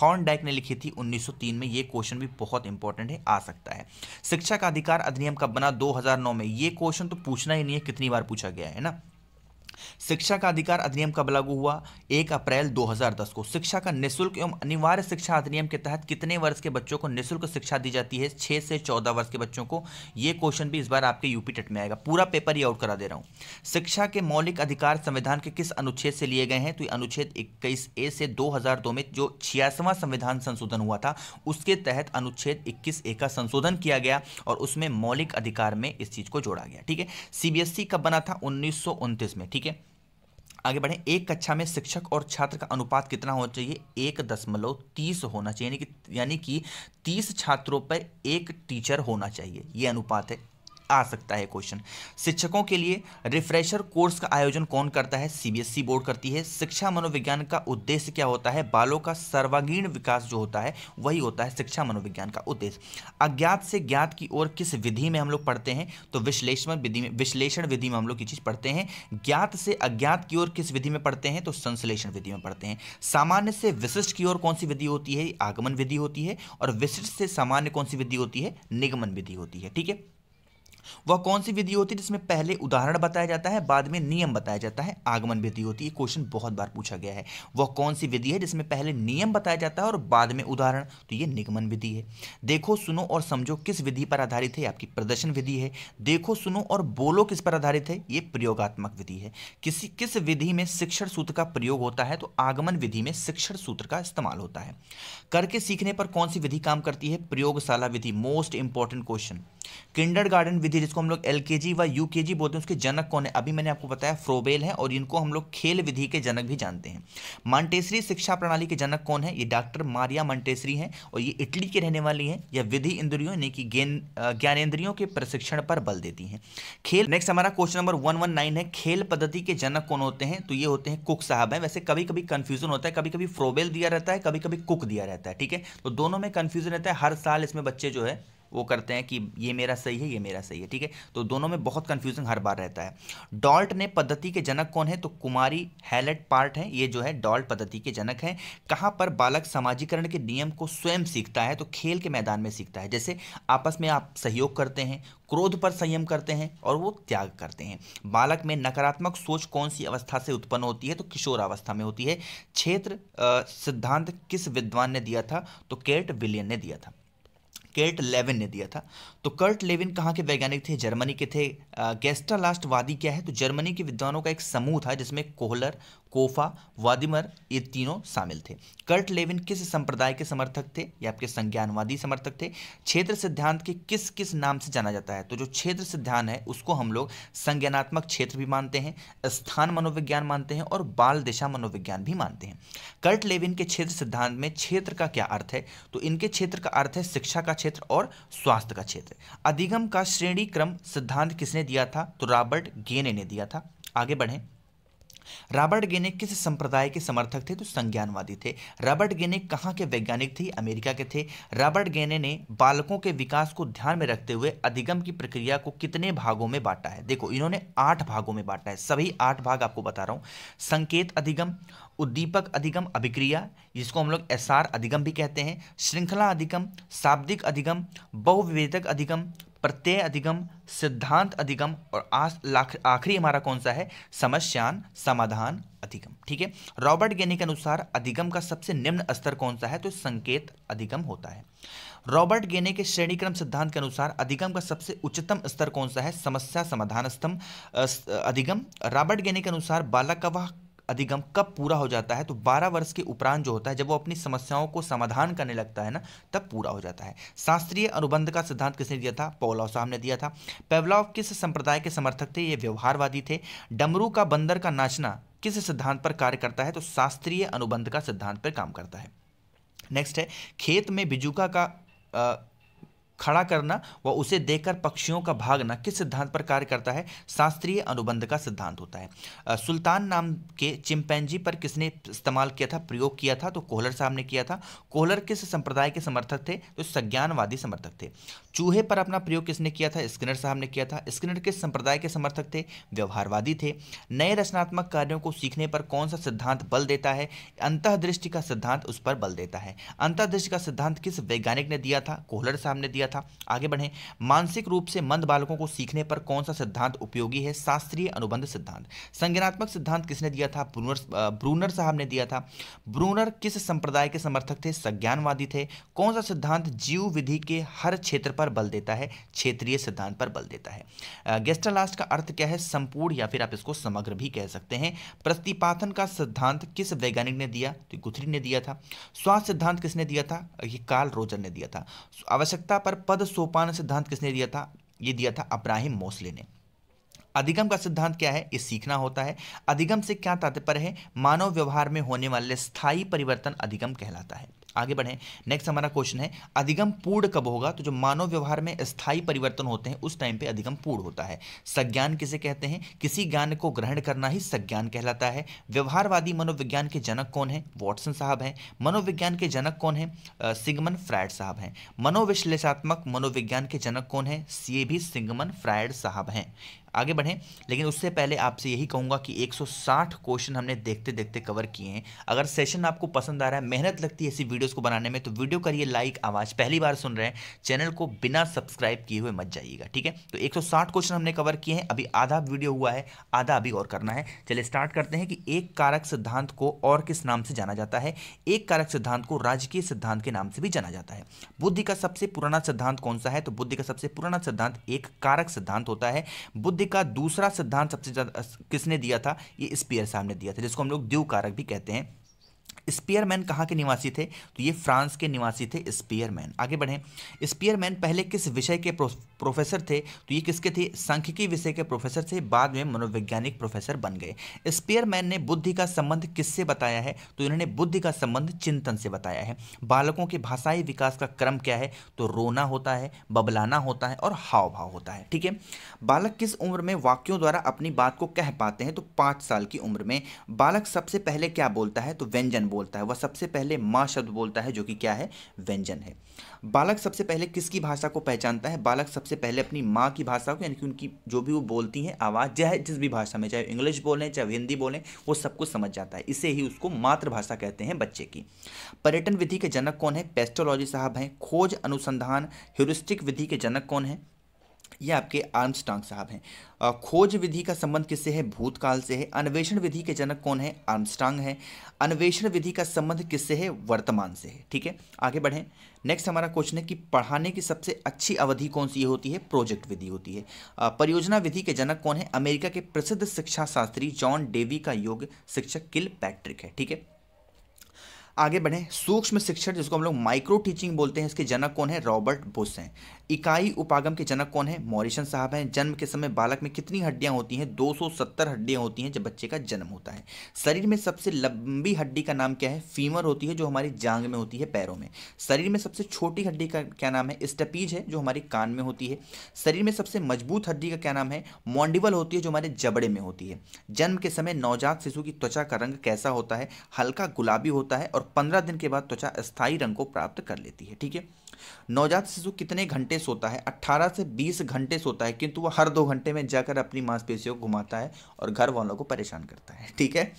थॉर्न डाइक ने लिखी थी 1903 में ये क्वेश्चन भी बहुत इंपॉर्टेंट है आ सकता है शिक्षा का अधिकार अधिनियम कब बना दो में ये क्वेश्चन तो पूछना ही नहीं है कितनी बार पूछा गया है ना शिक्षा का अधिकार अधिनियम कब लागू हुआ एक अप्रैल 2010 को शिक्षा का निःशुल्क एवं अनिवार्य शिक्षा अधिनियम के तहत कितने वर्ष के बच्चों को निःशुल्क शिक्षा दी जाती है छः से चौदह वर्ष के बच्चों को ये क्वेश्चन भी इस बार आपके यूपी टेट में आएगा पूरा पेपर ही आउट करा दे रहा हूँ शिक्षा के मौलिक अधिकार संविधान के किस अनुच्छेद से लिए गए हैं तो अनुच्छेद इक्कीस ए से दो में जो छियासवां संविधान संशोधन हुआ था उसके तहत अनुच्छेद इक्कीस ए का संशोधन किया गया और उसमें मौलिक अधिकार में इस चीज को जोड़ा गया ठीक है सीबीएसई e कब बना था उन्नीस में ठीक है आगे बढ़े एक कक्षा में शिक्षक और छात्र का अनुपात कितना होना चाहिए एक दशमलव तीस होना चाहिए यानी कि यानी कि तीस छात्रों पर एक टीचर होना चाहिए ये अनुपात है आ सकता है क्वेश्चन शिक्षकों के लिए रिफ्रेशर कोर्स का आयोजन कौन करता है सीबीएसई बोर्ड e करती है शिक्षा मनोविज्ञान का उद्देश्य क्या होता है बालों का सर्वांगीण विकास जो होता है वही होता है शिक्षा मनोविज्ञान का उद्देश्य अज्ञात से ज्ञात की ओर किस विधि में हम लोग पढ़ते हैं तो विश्लेषण विधि में विश्लेषण विधि में हम लोग ये चीज़ पढ़ते हैं ज्ञात से अज्ञात की ओर किस विधि में पढ़ते हैं तो संश्लेषण विधि में पढ़ते हैं सामान्य से विशिष्ट की ओर कौन सी विधि होती है आगमन विधि होती है और विशिष्ट से सामान्य कौन सी विधि होती है निगमन विधि होती है ठीक है वह कौन सी विधि होती है जिसमें पहले उदाहरण बताया जाता है बाद में नियम बताया जाता है आगमन विधि होती है क्वेश्चन बहुत बार पूछा गया है वह कौन सी विधि है जिसमें पहले नियम बताया जाता है और बाद में उदाहरण तो ये निगमन विधि है देखो सुनो और समझो किस विधि पर आधारित है आपकी प्रदर्शन विधि है देखो सुनो और बोलो किस पर आधारित है ये प्रयोगात्मक विधि है किसी किस विधि में शिक्षण सूत्र का प्रयोग होता है तो आगमन विधि में शिक्षण सूत्र का इस्तेमाल होता है करके सीखने पर कौन सी विधि काम करती है प्रयोगशाला विधि most important question kindergarten विधि थे जिसको हम लोग एल व यू बोलते हैं उसके जनक कौन है अभी मैंने आपको बताया फ्रोबेल है और इनको हम लोग खेल विधि के जनक भी जानते हैं मांटेसरी शिक्षा प्रणाली के जनक कौन है ये डॉक्टर मारिया मांटेसरी हैं और ये इटली के रहने वाली हैं यह विधि इंद्रियों यानी कि ज्ञानेन्द्रियों के प्रशिक्षण पर बल देती हैं खेल नेक्स्ट हमारा क्वेश्चन नंबर वन है खेल पद्धति के जनक कौन होते हैं तो ये होते हैं कुक साहब हैं वैसे कभी कभी कन्फ्यूजन होता है कभी कभी फ्रोबेल दिया रहता है कभी कभी कुक दिया रहता है ठीक है तो दोनों में कन्फ्यूजन रहता है हर साल इसमें बच्चे जो है वो करते हैं कि ये मेरा सही है ये मेरा सही है ठीक है तो दोनों में बहुत कन्फ्यूजन हर बार रहता है डॉल्ट ने पद्धति के जनक कौन है तो कुमारी हैलेट पार्ट है ये जो है डॉल्ट पद्धति के जनक है कहाँ पर बालक समाजीकरण के नियम को स्वयं सीखता है तो खेल के मैदान में सीखता है जैसे आपस में आप सहयोग करते हैं क्रोध पर संयम करते हैं और वो त्याग करते हैं बालक में नकारात्मक सोच कौन सी अवस्था से उत्पन्न होती है तो किशोर अवस्था में होती है क्षेत्र सिद्धांत किस विद्वान ने दिया था तो केट विलियन ने दिया था कर्ट लेविन ने दिया था तो कर्ट लेविन कहाँ के वैज्ञानिक थे जर्मनी के थे गेस्टा लास्ट वादी क्या है तो जर्मनी के विद्वानों का एक समूह था जिसमें कोहलर कोफा वादिमर ये तीनों शामिल थे कर्ट लेविन किस संप्रदाय के समर्थक थे या आपके संज्ञानवादी समर्थक थे क्षेत्र सिद्धांत के किस किस नाम से जाना जाता है तो जो क्षेत्र सिद्धांत है उसको हम लोग संज्ञानात्मक क्षेत्र भी मानते हैं स्थान मनोविज्ञान मानते हैं और बाल दिशा मनोविज्ञान भी मानते हैं कर्ट लेविन के क्षेत्र सिद्धांत में क्षेत्र का क्या अर्थ है तो इनके क्षेत्र का अर्थ है शिक्षा का क्षेत्र और स्वास्थ्य का क्षेत्र अधिगम का श्रेणी क्रम सिद्धांत किसने दिया था तो रॉबर्ट गेने ने दिया था आगे बढ़ें रॉबर्ट गेने किस संप्रदाय के समर्थक थे तो संज्ञानवादी थे रॉबर्ट गेने कहाँ के वैज्ञानिक थे अमेरिका के थे रॉबर्ट गेने ने बालकों के विकास को ध्यान में रखते हुए अधिगम की प्रक्रिया को कितने भागों में बांटा है देखो इन्होंने आठ भागों में बांटा है सभी आठ भाग आपको बता रहा हूँ संकेत अधिगम उद्दीपक अधिगम अभिक्रिया जिसको हम लोग एसआर अधिगम भी कहते हैं श्रृंखला अधिगम शाब्दिक अधिगम बहुविवेदक अधिगम प्रत्यय अधिगम सिद्धांत अधिगम और आखिरी हमारा कौन सा है समस्यान समाधान अधिगम ठीक है रॉबर्ट गेनी के अनुसार अधिगम का सबसे निम्न स्तर कौन सा है तो संकेत अधिगम होता है रॉबर्ट गेने के श्रेणीक्रम सिद्धांत के अनुसार अधिगम का सबसे उच्चतम स्तर कौन सा है समस्या समाधान स्तंभ अधिगम रॉबर्ट गेने के अनुसार बालक का वह अधिगम कब पूरा हो जाता है तो 12 वर्ष के उपरांत जो होता है जब वो अपनी समस्याओं को समाधान करने लगता है ना तब पूरा हो जाता है शास्त्रीय अनुबंध का सिद्धांत किसने दिया था पोलाव साहब ने दिया था पेवलाव किस संप्रदाय के समर्थक थे ये व्यवहारवादी थे डमरू का बंदर का नाचना किस सिद्धांत पर कार्य करता है तो शास्त्रीय अनुबंध का सिद्धांत पर काम करता है नेक्स्ट है खेत में बिजुका का आ, खड़ा करना व उसे देखकर पक्षियों का भागना किस सिद्धांत पर कार्य करता है शास्त्रीय अनुबंध का सिद्धांत होता है सुल्तान नाम के चिंपैनजी पर किसने इस्तेमाल किया था प्रयोग किया था तो कोहलर साहब ने किया था कोहलर किस संप्रदाय के समर्थक थे तो संज्ञानवादी समर्थक थे चूहे पर अपना प्रयोग किसने किया था स्किनर साहब ने किया था स्किनर किस संप्रदाय के समर्थक थे व्यवहारवादी थे नए रचनात्मक कार्यों को सीखने पर कौन सा सिद्धांत बल देता है अंतःदृष्टि का सिद्धांत उस पर बल देता है अंतःदृष्टि का सिद्धांत किस वैज्ञानिक ने दिया था कोहलर साहब ने दिया था आगे बढ़े मानसिक रूप से मंद बालकों को सीखने पर कौन सा सिद्धांत उपयोगी है शास्त्रीय अनुबंध सिद्धांत संज्ञानात्मक सिद्धांत किसने दिया था ब्रूनर ब्रूनर साहब ने दिया था ब्रूनर किस संप्रदाय के समर्थक थे संज्ञानवादी थे कौन सा सिद्धांत जीव विधि के हर क्षेत्र पर पर बल देता है क्षेत्रीय सिद्धांत पर बल देता है गेस्टलास्ट का अर्थ क्या है संपूर्ण या फिर आप इसको समग्र भी कह सकते हैं प्रतिपाथन का सिद्धांत किस वैज्ञानिक ने दिया तो गुथरी ने दिया था स्वास्थ्य सिद्धांत किसने दिया था ये कार्ल रोजर ने दिया था आवश्यकता पर पद सोपान सिद्धांत किसने दिया था ये दिया था अब्राहिम मोसले ने अधिगम का सिद्धांत क्या है ये सीखना होता है अधिगम से क्या तात्पर्य है मानव व्यवहार में होने वाले स्थायी परिवर्तन अधिगम कहलाता है आगे बढ़ें नेक्स्ट हमारा क्वेश्चन है अधिगम पूर्ण कब होगा तो जो मानव व्यवहार में स्थायी परिवर्तन होते हैं उस टाइम पे अधिगम पूर्ण होता है सज्ञान किसे कहते हैं किसी ज्ञान को ग्रहण करना ही सज्ञान कहलाता है व्यवहारवादी मनोविज्ञान के जनक कौन है वॉटसन साहब हैं मनोविज्ञान के जनक कौन है सिगमन फ्रायड साहब हैं मनोविश्लेषात्मक मनोविज्ञान के जनक कौन है ये भी सिगमन फ्रायड साहब हैं आगे बढ़ें लेकिन उससे पहले आपसे यही कहूँगा कि 160 क्वेश्चन हमने देखते देखते कवर किए हैं अगर सेशन आपको पसंद आ रहा है मेहनत लगती है ऐसी वीडियोस को बनाने में तो वीडियो करिए लाइक आवाज़ पहली बार सुन रहे हैं चैनल को बिना सब्सक्राइब किए हुए मत जाइएगा ठीक है तो 160 क्वेश्चन हमने कवर किए हैं अभी आधा वीडियो हुआ है आधा अभी और करना है चलिए स्टार्ट करते हैं कि एक कारक सिद्धांत को और किस नाम से जाना जाता है एक कारक सिद्धांत को राजकीय सिद्धांत के नाम से भी जाना जाता है बुद्धि का सबसे पुराना सिद्धांत कौन सा है तो बुद्धि का सबसे पुराना सिद्धांत एक कारक सिद्धांत होता है बुद्धि बुद्धि का दूसरा सिद्धांत सबसे ज़्यादा किसने दिया था ये स्पीयर साहब ने दिया था जिसको हम लोग द्यू कारक भी कहते हैं स्पीयरमैन कहाँ के निवासी थे तो ये फ्रांस के निवासी थे स्पीयरमैन आगे बढ़ें स्पीयरमैन पहले किस विषय के प्रो, प्रोफेसर थे तो ये किसके थे सांख्यिकी विषय के प्रोफेसर थे बाद में मनोवैज्ञानिक प्रोफेसर बन गए स्पीयरमैन ने बुद्धि का संबंध किससे बताया है तो इन्होंने बुद्धि का संबंध चिंतन से बताया है बालकों के भाषाई विकास का क्रम क्या है तो रोना होता है बबलाना होता है और हाव भाव होता है ठीक है बालक किस उम्र में वाक्यों द्वारा अपनी बात को कह पाते हैं तो पाँच साल की उम्र में बालक सबसे पहले क्या बोलता है तो व्यंजन व्यंजन बोलता है वह सबसे पहले माँ शब्द बोलता है जो कि क्या है व्यंजन है बालक सबसे पहले किसकी भाषा को पहचानता है बालक सबसे पहले अपनी माँ की भाषा को यानी कि उनकी जो भी वो बोलती हैं आवाज़ चाहे जिस भी भाषा में चाहे इंग्लिश बोलें चाहे हिंदी बोलें वो सब कुछ समझ जाता है इसे ही उसको मातृभाषा कहते हैं बच्चे की पर्यटन विधि के जनक कौन है पेस्टोलॉजी साहब हैं खोज अनुसंधान ह्यूरिस्टिक विधि के जनक कौन है ये आपके आर्मस्टांग साहब हैं खोज विधि का संबंध किससे है भूतकाल से है अन्वेषण विधि के जनक कौन है आर्मस्टांग है अन्वेषण विधि का संबंध किससे है वर्तमान से है ठीक है आगे बढ़ें नेक्स्ट हमारा क्वेश्चन है कि पढ़ाने की सबसे अच्छी अवधि कौन सी होती है प्रोजेक्ट विधि होती है परियोजना विधि के जनक कौन है अमेरिका के प्रसिद्ध शिक्षा शास्त्री जॉन डेवी का योग शिक्षक किल पैट्रिक है ठीक है आगे बढ़े सूक्ष्म शिक्षण जिसको हम लोग माइक्रो टीचिंग बोलते हैं इसके जनक कौन है रॉबर्ट बुश हैं इकाई उपागम के जनक कौन है मॉरिशन साहब हैं जन्म के समय बालक में कितनी हड्डियां होती हैं 270 हड्डियां होती हैं जब बच्चे का जन्म होता है शरीर में सबसे लंबी हड्डी का नाम क्या है फीमर होती है जो हमारी जांग में होती है पैरों में शरीर में सबसे छोटी हड्डी का क्या नाम है स्टपीज है जो हमारी कान में होती है शरीर में सबसे मजबूत हड्डी का क्या नाम है मॉन्डिबल होती है जो हमारे जबड़े में होती है जन्म के समय नवजात शिशु की त्वचा का रंग कैसा होता है हल्का गुलाबी होता है और और 15 दिन के बाद त्वचा स्थायी रंग को प्राप्त कर लेती है ठीक है नवजात शिशु कितने घंटे सोता है 18 से 20 घंटे सोता है किंतु वह हर दो घंटे में जाकर अपनी मांसपेशियों को घुमाता है और घर वालों को परेशान करता है ठीक है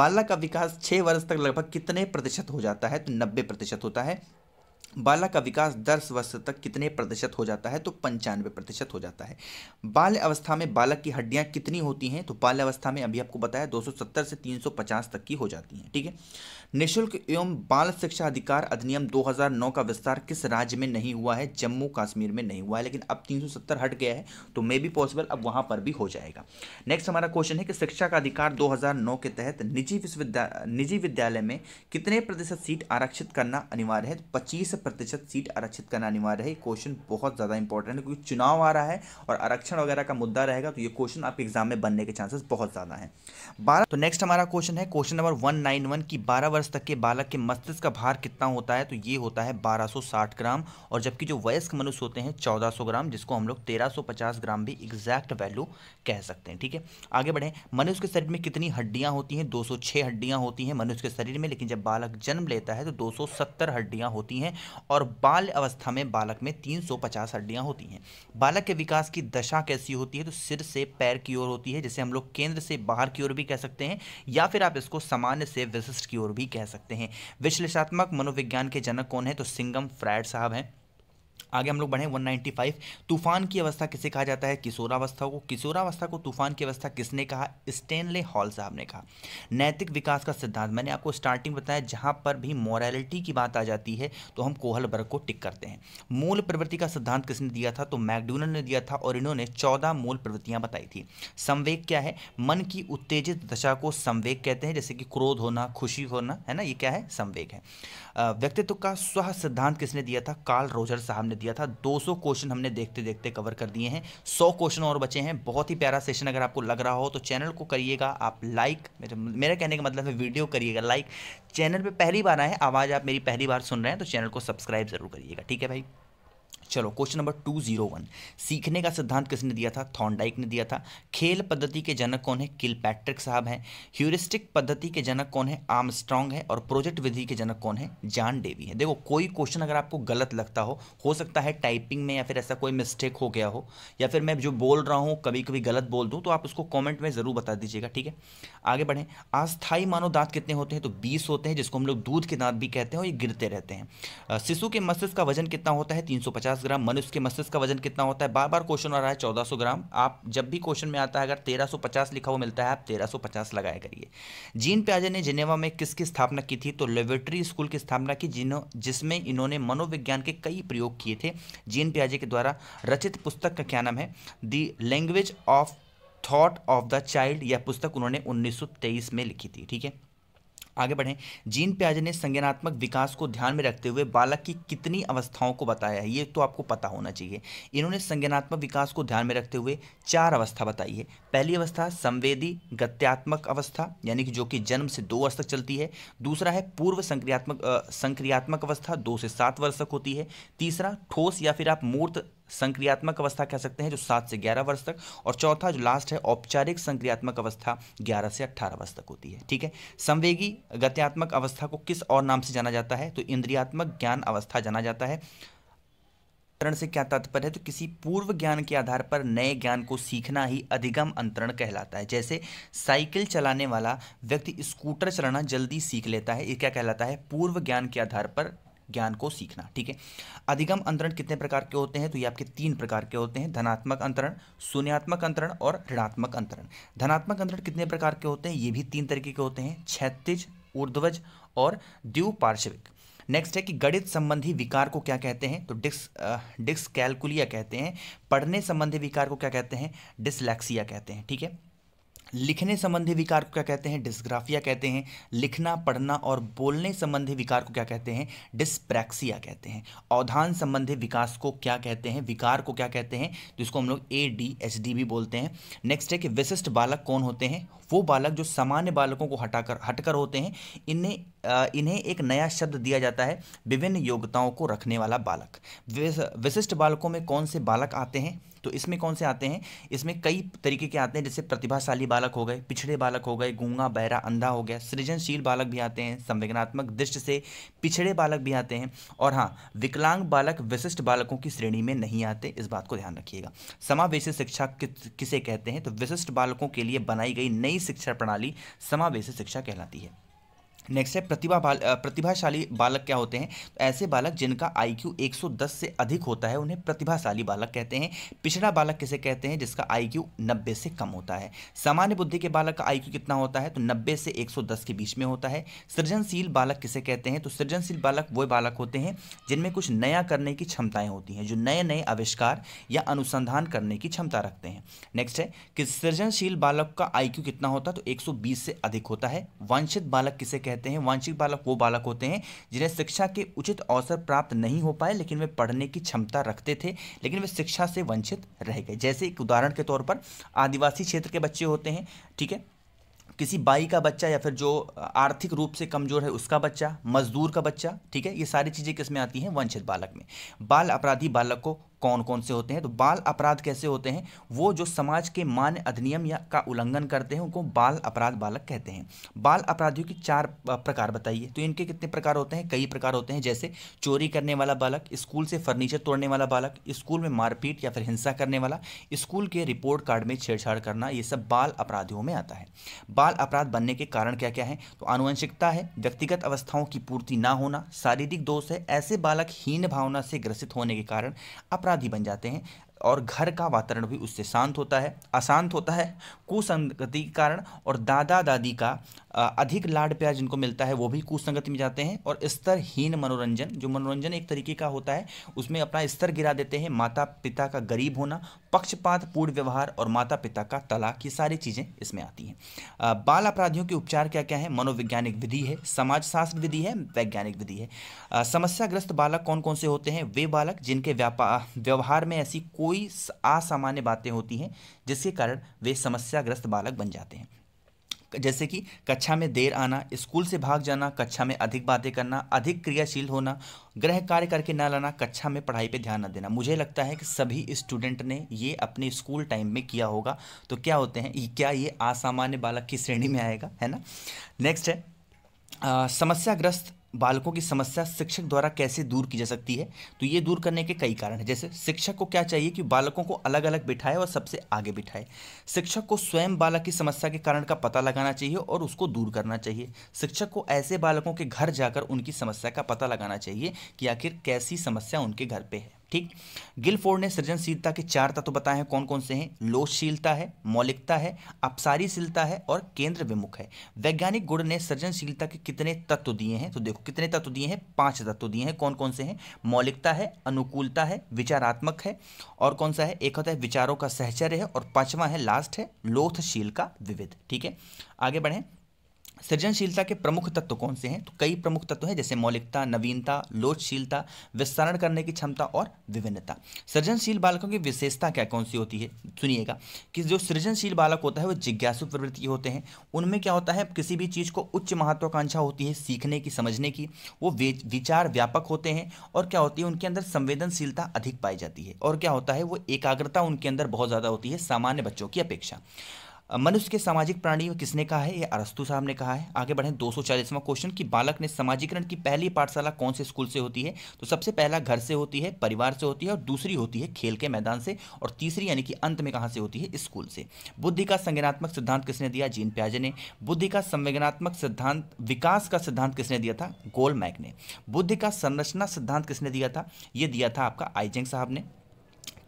बालक का विकास छः वर्ष तक लगभग कितने प्रतिशत हो जाता है तो नब्बे प्रतिशत होता है बालक का विकास दस वर्ष तक कितने प्रतिशत हो जाता है तो पंचानवे प्रतिशत हो जाता है बाल अवस्था में बालक की हड्डियां कितनी होती हैं तो बाल अवस्था में अभी आपको बताया 270 से 350 तक की हो जाती हैं ठीक है निःशुल्क एवं बाल शिक्षा अधिकार अधिनियम 2009 का विस्तार किस राज्य में नहीं हुआ है जम्मू कश्मीर में नहीं हुआ है लेकिन अब तीन हट गया है तो मे बी पॉसिबल अब वहाँ पर भी हो जाएगा नेक्स्ट हमारा क्वेश्चन है कि शिक्षा का अधिकार दो के तहत निजी विश्वविद्यालय निजी विद्यालय में कितने प्रतिशत सीट आरक्षित करना अनिवार्य है तो पच्चीस प्रतिशत सीट आरक्षित करना अनिवार्य है क्वेश्चन बहुत ज़्यादा इंपॉर्टेंट है क्योंकि चुनाव आ रहा है और आरक्षण वगैरह का मुद्दा रहेगा तो ये क्वेश्चन आपके एग्जाम में बनने के चांसेस बहुत ज़्यादा है बारह तो नेक्स्ट हमारा क्वेश्चन है question number one nine one की बारह वर्ष तक के बालक के मस्तिष्क का भार कितना होता है तो ये होता है बारह ग्राम और जबकि जो वयस्क मनुष्य होते हैं चौदह ग्राम जिसको हम लोग तेरह ग्राम भी एग्जैक्ट वैल्यू कह सकते हैं ठीक है आगे बढ़े मनुष्य के शरीर में कितनी हड्डियाँ होती हैं दो हड्डियाँ होती हैं मनुष्य के शरीर में लेकिन जब बालक जन्म लेता है तो 270 हड्डियां होती हैं और बाल अवस्था में बालक में 350 हड्डियां होती हैं बालक के विकास की दशा कैसी होती है तो सिर से पैर की ओर होती है जिसे हम लोग केंद्र से बाहर की ओर भी कह सकते हैं या फिर आप इसको सामान्य से विशिष्ट की ओर भी कह सकते हैं विश्लेषात्मक मनोविज्ञान के जनक कौन है तो सिंगम फ्रैड साहब हैं आगे हम लोग बढ़े 195 तूफान की अवस्था किसे कहा जाता है किशोरावस्था को किशोरावस्था को तूफान की अवस्था किसने कहा स्टेनले हॉल साहब ने कहा नैतिक विकास का सिद्धांत मैंने आपको स्टार्टिंग बताया जहाँ पर भी मॉरेलिटी की बात आ जाती है तो हम कोहल वर्ग को टिक करते हैं मूल प्रवृत्ति का सिद्धांत किसने दिया था तो मैकडूनल ने दिया था और इन्होंने चौदह मूल प्रवृत्तियाँ बताई थी संवेग क्या है मन की उत्तेजित दशा को संवेग कहते हैं जैसे कि क्रोध होना खुशी होना है ना ये क्या है संवेग है व्यक्तित्व का स्व सिद्धांत किसने दिया था कार्ल रोजर साहब ने दिया था 200 क्वेश्चन हमने देखते देखते कवर कर दिए हैं 100 क्वेश्चन और बचे हैं बहुत ही प्यारा सेशन अगर आपको लग रहा हो तो चैनल को करिएगा आप लाइक मेरा कहने का मतलब है वीडियो करिएगा लाइक चैनल पर पहली बार आए आवाज़ आप मेरी पहली बार सुन रहे हैं तो चैनल को सब्सक्राइब जरूर करिएगा ठीक है भाई चलो question number two zero one सीखने का सिद्धांत किसने दिया था थॉन्डाइक ने दिया था खेल पद्धति के जनक कौन है किल पैट्रिक साहब हैं ह्यूरिस्टिक पद्धति के जनक कौन है स्ट्रॉन्ग है और प्रोजेक्ट विधि के जनक कौन है जान डेवी है देखो कोई क्वेश्चन अगर आपको गलत लगता हो हो सकता है टाइपिंग में या फिर ऐसा कोई मिस्टेक हो गया हो या फिर मैं जो बोल रहा हूँ कभी कभी गलत बोल दूँ तो आप उसको कॉमेंट में ज़रूर बता दीजिएगा ठीक है आगे बढ़ें अस्थाई मानव दांत कितने होते हैं तो बीस होते हैं जिसको हम लोग दूध के दांत भी कहते हैं और ये गिरते रहते हैं शिशु के मस्तिष्क का वजन कितना होता है तीन सौ पचास पचास ग्राम मनुष्य के मस्तिष्क का वजन कितना होता है बार बार क्वेश्चन आ रहा है 1400 ग्राम आप जब भी क्वेश्चन में आता है अगर 1350 लिखा हुआ मिलता है आप 1350 लगाया करिए जीन प्याजे ने जिनेवा में किसकी स्थापना की थी तो लेबोरेटरी स्कूल की स्थापना की जिन्हों जिसमें इन्होंने मनोविज्ञान के कई प्रयोग किए थे जीन प्याजे के द्वारा रचित पुस्तक का क्या नाम है the language of thought of the child यह पुस्तक उन्होंने उन्नीस में लिखी थी ठीक है आगे बढ़ें जीन प्याजे ने संज्ञानात्मक विकास को ध्यान में रखते हुए बालक की कितनी अवस्थाओं को बताया है ये तो आपको पता होना चाहिए इन्होंने संज्ञानात्मक विकास को ध्यान में रखते हुए चार अवस्था बताई है पहली अवस्था संवेदी गत्यात्मक अवस्था यानी कि जो कि जन्म से दो वर्ष तक चलती है दूसरा है पूर्व संक्रियात्मक संक्रियात्मक अवस्था दो से सात वर्ष तक होती है तीसरा ठोस या फिर आप मूर्त संक्रियात्मक अवस्था कह सकते हैं जो सात से ग्यारह वर्ष तक और चौथा जो लास्ट है औपचारिक संक्रियात्मक अवस्था ग्यारह से अट्ठारह वर्ष तक होती है ठीक है संवेगी गत्यात्मक अवस्था को किस और नाम से जाना जाता है तो इंद्रियात्मक ज्ञान अवस्था जाना जाता है अंतरण से क्या तात्पर्य है तो किसी पूर्व ज्ञान के आधार पर नए ज्ञान को सीखना ही अधिगम अंतरण कहलाता है जैसे साइकिल चलाने वाला व्यक्ति स्कूटर चलाना जल्दी सीख लेता है ये क्या कहलाता है पूर्व ज्ञान के आधार पर ज्ञान को सीखना ठीक है अधिगम अंतरण कितने प्रकार के होते हैं तो ये आपके तीन प्रकार के होते हैं धनात्मक अंतरण शून्यात्मक अंतरण और ऋणात्मक अंतरण धनात्मक अंतरण कितने प्रकार के होते हैं ये भी तीन तरीके के होते हैं क्षैतिज ऊर्ध्वज और द्विपार्श्विक नेक्स्ट है कि गणित संबंधी विकार को क्या कहते हैं तो डिक्स डिक्स कैलकुलिया कहते हैं पढ़ने संबंधी विकार को क्या कहते हैं डिसलैक्सिया कहते हैं ठीक है लिखने संबंधी विकार को क्या कहते हैं डिस्ग्राफिया कहते हैं लिखना पढ़ना और बोलने संबंधी विकार को क्या कहते हैं डिस्प्रैक्सिया कहते हैं अवधान संबंधी विकास को क्या कहते हैं विकार को क्या कहते हैं जिसको तो हम लोग ए डी एच डी भी बोलते हैं नेक्स्ट है कि विशिष्ट बालक कौन होते हैं वो बालक जो सामान्य बालकों को हटाकर हटकर होते हैं इन्हें इन्हें एक नया शब्द दिया जाता है विभिन्न योग्यताओं को रखने वाला बालक विशिष्ट बालकों में कौन से बालक आते हैं तो इसमें कौन से आते हैं इसमें कई तरीके के आते हैं जैसे प्रतिभाशाली बालक हो गए पिछड़े बालक हो गए गूंगा बहरा अंधा हो गया सृजनशील बालक भी आते हैं संवेदनात्मक दृष्टि से पिछड़े बालक भी आते हैं और हाँ विकलांग बालक विशिष्ट बालकों की श्रेणी में नहीं आते इस बात को ध्यान रखिएगा समावेशी शिक्षा किसे कहते हैं तो विशिष्ट बालकों के लिए बनाई गई नई शिक्षा प्रणाली समावेशी शिक्षा कहलाती है नेक्स्ट है प्रतिभा बाल प्रतिभाशाली बालक क्या होते हैं तो ऐसे बालक जिनका आईक्यू 110 से अधिक होता है उन्हें प्रतिभाशाली बालक कहते हैं पिछड़ा बालक किसे कहते हैं जिसका आईक्यू 90 से कम होता है सामान्य बुद्धि के बालक का आईक्यू कितना होता है तो 90 से 110 के बीच में होता है सृजनशील बालक किसे कहते हैं तो सृजनशील बालक वे बालक होते हैं जिनमें कुछ नया करने की क्षमताएँ होती हैं जो नए नए आविष्कार या अनुसंधान करने की क्षमता रखते हैं नेक्स्ट है कि सृजनशील बालक का आई कितना होता है तो एक से अधिक होता है वांछित बालक किसे कहते कहते हैं वांछित बालक वो बालक होते हैं जिन्हें शिक्षा के उचित अवसर प्राप्त नहीं हो पाए लेकिन वे पढ़ने की क्षमता रखते थे लेकिन वे शिक्षा से वंचित रह गए जैसे एक उदाहरण के तौर पर आदिवासी क्षेत्र के बच्चे होते हैं ठीक है किसी बाई का बच्चा या फिर जो आर्थिक रूप से कमजोर है उसका बच्चा मजदूर का बच्चा ठीक है ये सारी चीज़ें किस में आती हैं वंचित बालक में बाल अपराधी बालक को कौन कौन से होते हैं तो बाल अपराध कैसे होते हैं वो जो समाज के मान्य अधिनियम या का उल्लंघन करते हैं उनको बाल अपराध बालक कहते हैं बाल अपराधियों की चार प्रकार बताइए तो इनके कितने प्रकार होते हैं कई प्रकार होते हैं जैसे चोरी करने वाला बालक स्कूल से फर्नीचर तोड़ने वाला बालक स्कूल में मारपीट या फिर हिंसा करने वाला स्कूल के रिपोर्ट कार्ड में छेड़छाड़ करना ये सब बाल अपराधियों में आता है बाल अपराध बनने के कारण क्या क्या है तो आनुवंशिकता है व्यक्तिगत अवस्थाओं की पूर्ति ना होना शारीरिक दोष है ऐसे बालक हीन भावना से ग्रसित होने के कारण अपराध अपराधी बन जाते हैं और घर का वातावरण भी उससे शांत होता है अशांत होता है कुसंगति के कारण और दादा दादी का अधिक लाड प्यार जिनको मिलता है वो भी कुसंगति में जाते हैं और स्तरहीन मनोरंजन जो मनोरंजन एक तरीके का होता है उसमें अपना स्तर गिरा देते हैं माता पिता का गरीब होना पक्षपात पूर्ण व्यवहार और माता पिता का तलाक ये सारी चीज़ें इसमें आती हैं बाल अपराधियों के उपचार क्या क्या है मनोवैज्ञानिक विधि है समाजशास्त्र विधि है वैज्ञानिक विधि है समस्याग्रस्त बालक कौन कौन से होते हैं वे बालक जिनके व्यवहार में ऐसी कोई असामान्य बातें होती हैं जिसके कारण वे समस्याग्रस्त बालक बन जाते हैं जैसे कि कक्षा में देर आना स्कूल से भाग जाना कक्षा में अधिक बातें करना अधिक क्रियाशील होना गृह कार्य करके ना लाना कक्षा में पढ़ाई पे ध्यान न देना मुझे लगता है कि सभी स्टूडेंट ने ये अपने स्कूल टाइम में किया होगा तो क्या होते हैं क्या ये असामान्य बालक की श्रेणी में आएगा है ना नेक्स्ट है समस्याग्रस्त बालकों की समस्या शिक्षक द्वारा कैसे दूर की जा सकती है तो ये दूर करने के कई कारण हैं जैसे शिक्षक को क्या चाहिए कि बालकों को अलग अलग बिठाए और सबसे आगे बिठाए शिक्षक को स्वयं बालक की समस्या के कारण का पता लगाना चाहिए और उसको दूर करना चाहिए शिक्षक को ऐसे बालकों के घर जाकर उनकी समस्या का पता लगाना चाहिए कि आखिर कैसी समस्या उनके घर पर है ठीक गिलफोर्ड ने सृजनशीलता के चार तत्व बताए हैं कौन कौन से हैं लोचशीलता है मौलिकता है अपसारीशीलता है और केंद्र विमुख है वैज्ञानिक गुण ने सृजनशीलता के कितने तत्व दिए हैं तो देखो कितने तत्व दिए हैं पांच तत्व दिए हैं कौन कौन से हैं मौलिकता है अनुकूलता है विचारात्मक है और कौन सा है एक होता है विचारों का सहचर्य है और पांचवा है लास्ट है लोथशील का विविध ठीक है आगे बढ़ें सृजनशीलता के प्रमुख तत्व कौन से हैं तो कई प्रमुख तत्व हैं जैसे मौलिकता नवीनता लोचशीलता विस्तारण करने की क्षमता और विभिन्नता सृजनशील बालकों की विशेषता क्या कौन सी होती है सुनिएगा कि जो सृजनशील बालक होता है वो जिज्ञासु प्रवृत्ति के होते हैं उनमें क्या होता है किसी भी चीज़ को उच्च महत्वाकांक्षा होती है सीखने की समझने की वो विचार व्यापक होते हैं और क्या होती है उनके अंदर संवेदनशीलता अधिक पाई जाती है और क्या होता है वो एकाग्रता उनके अंदर बहुत ज़्यादा होती है सामान्य बच्चों की अपेक्षा मनुष्य के सामाजिक प्राणी किसने कहा है ये अरस्तु साहब ने कहा है आगे बढ़ें दो क्वेश्चन कि बालक ने समाजीकरण की पहली पाठशाला कौन से स्कूल से होती है तो सबसे पहला घर से होती है परिवार से होती है और दूसरी होती है खेल के मैदान से और तीसरी यानी कि अंत में कहाँ से होती है स्कूल से बुद्धि का संज्ञानात्मक सिद्धांत किसने दिया जीन प्याजे ने बुद्धि का संवेदनात्मक सिद्धांत विकास का सिद्धांत किसने दिया था गोल ने बुद्धि का संरचना सिद्धांत किसने दिया था ये दिया था आपका आईजेंग साहब ने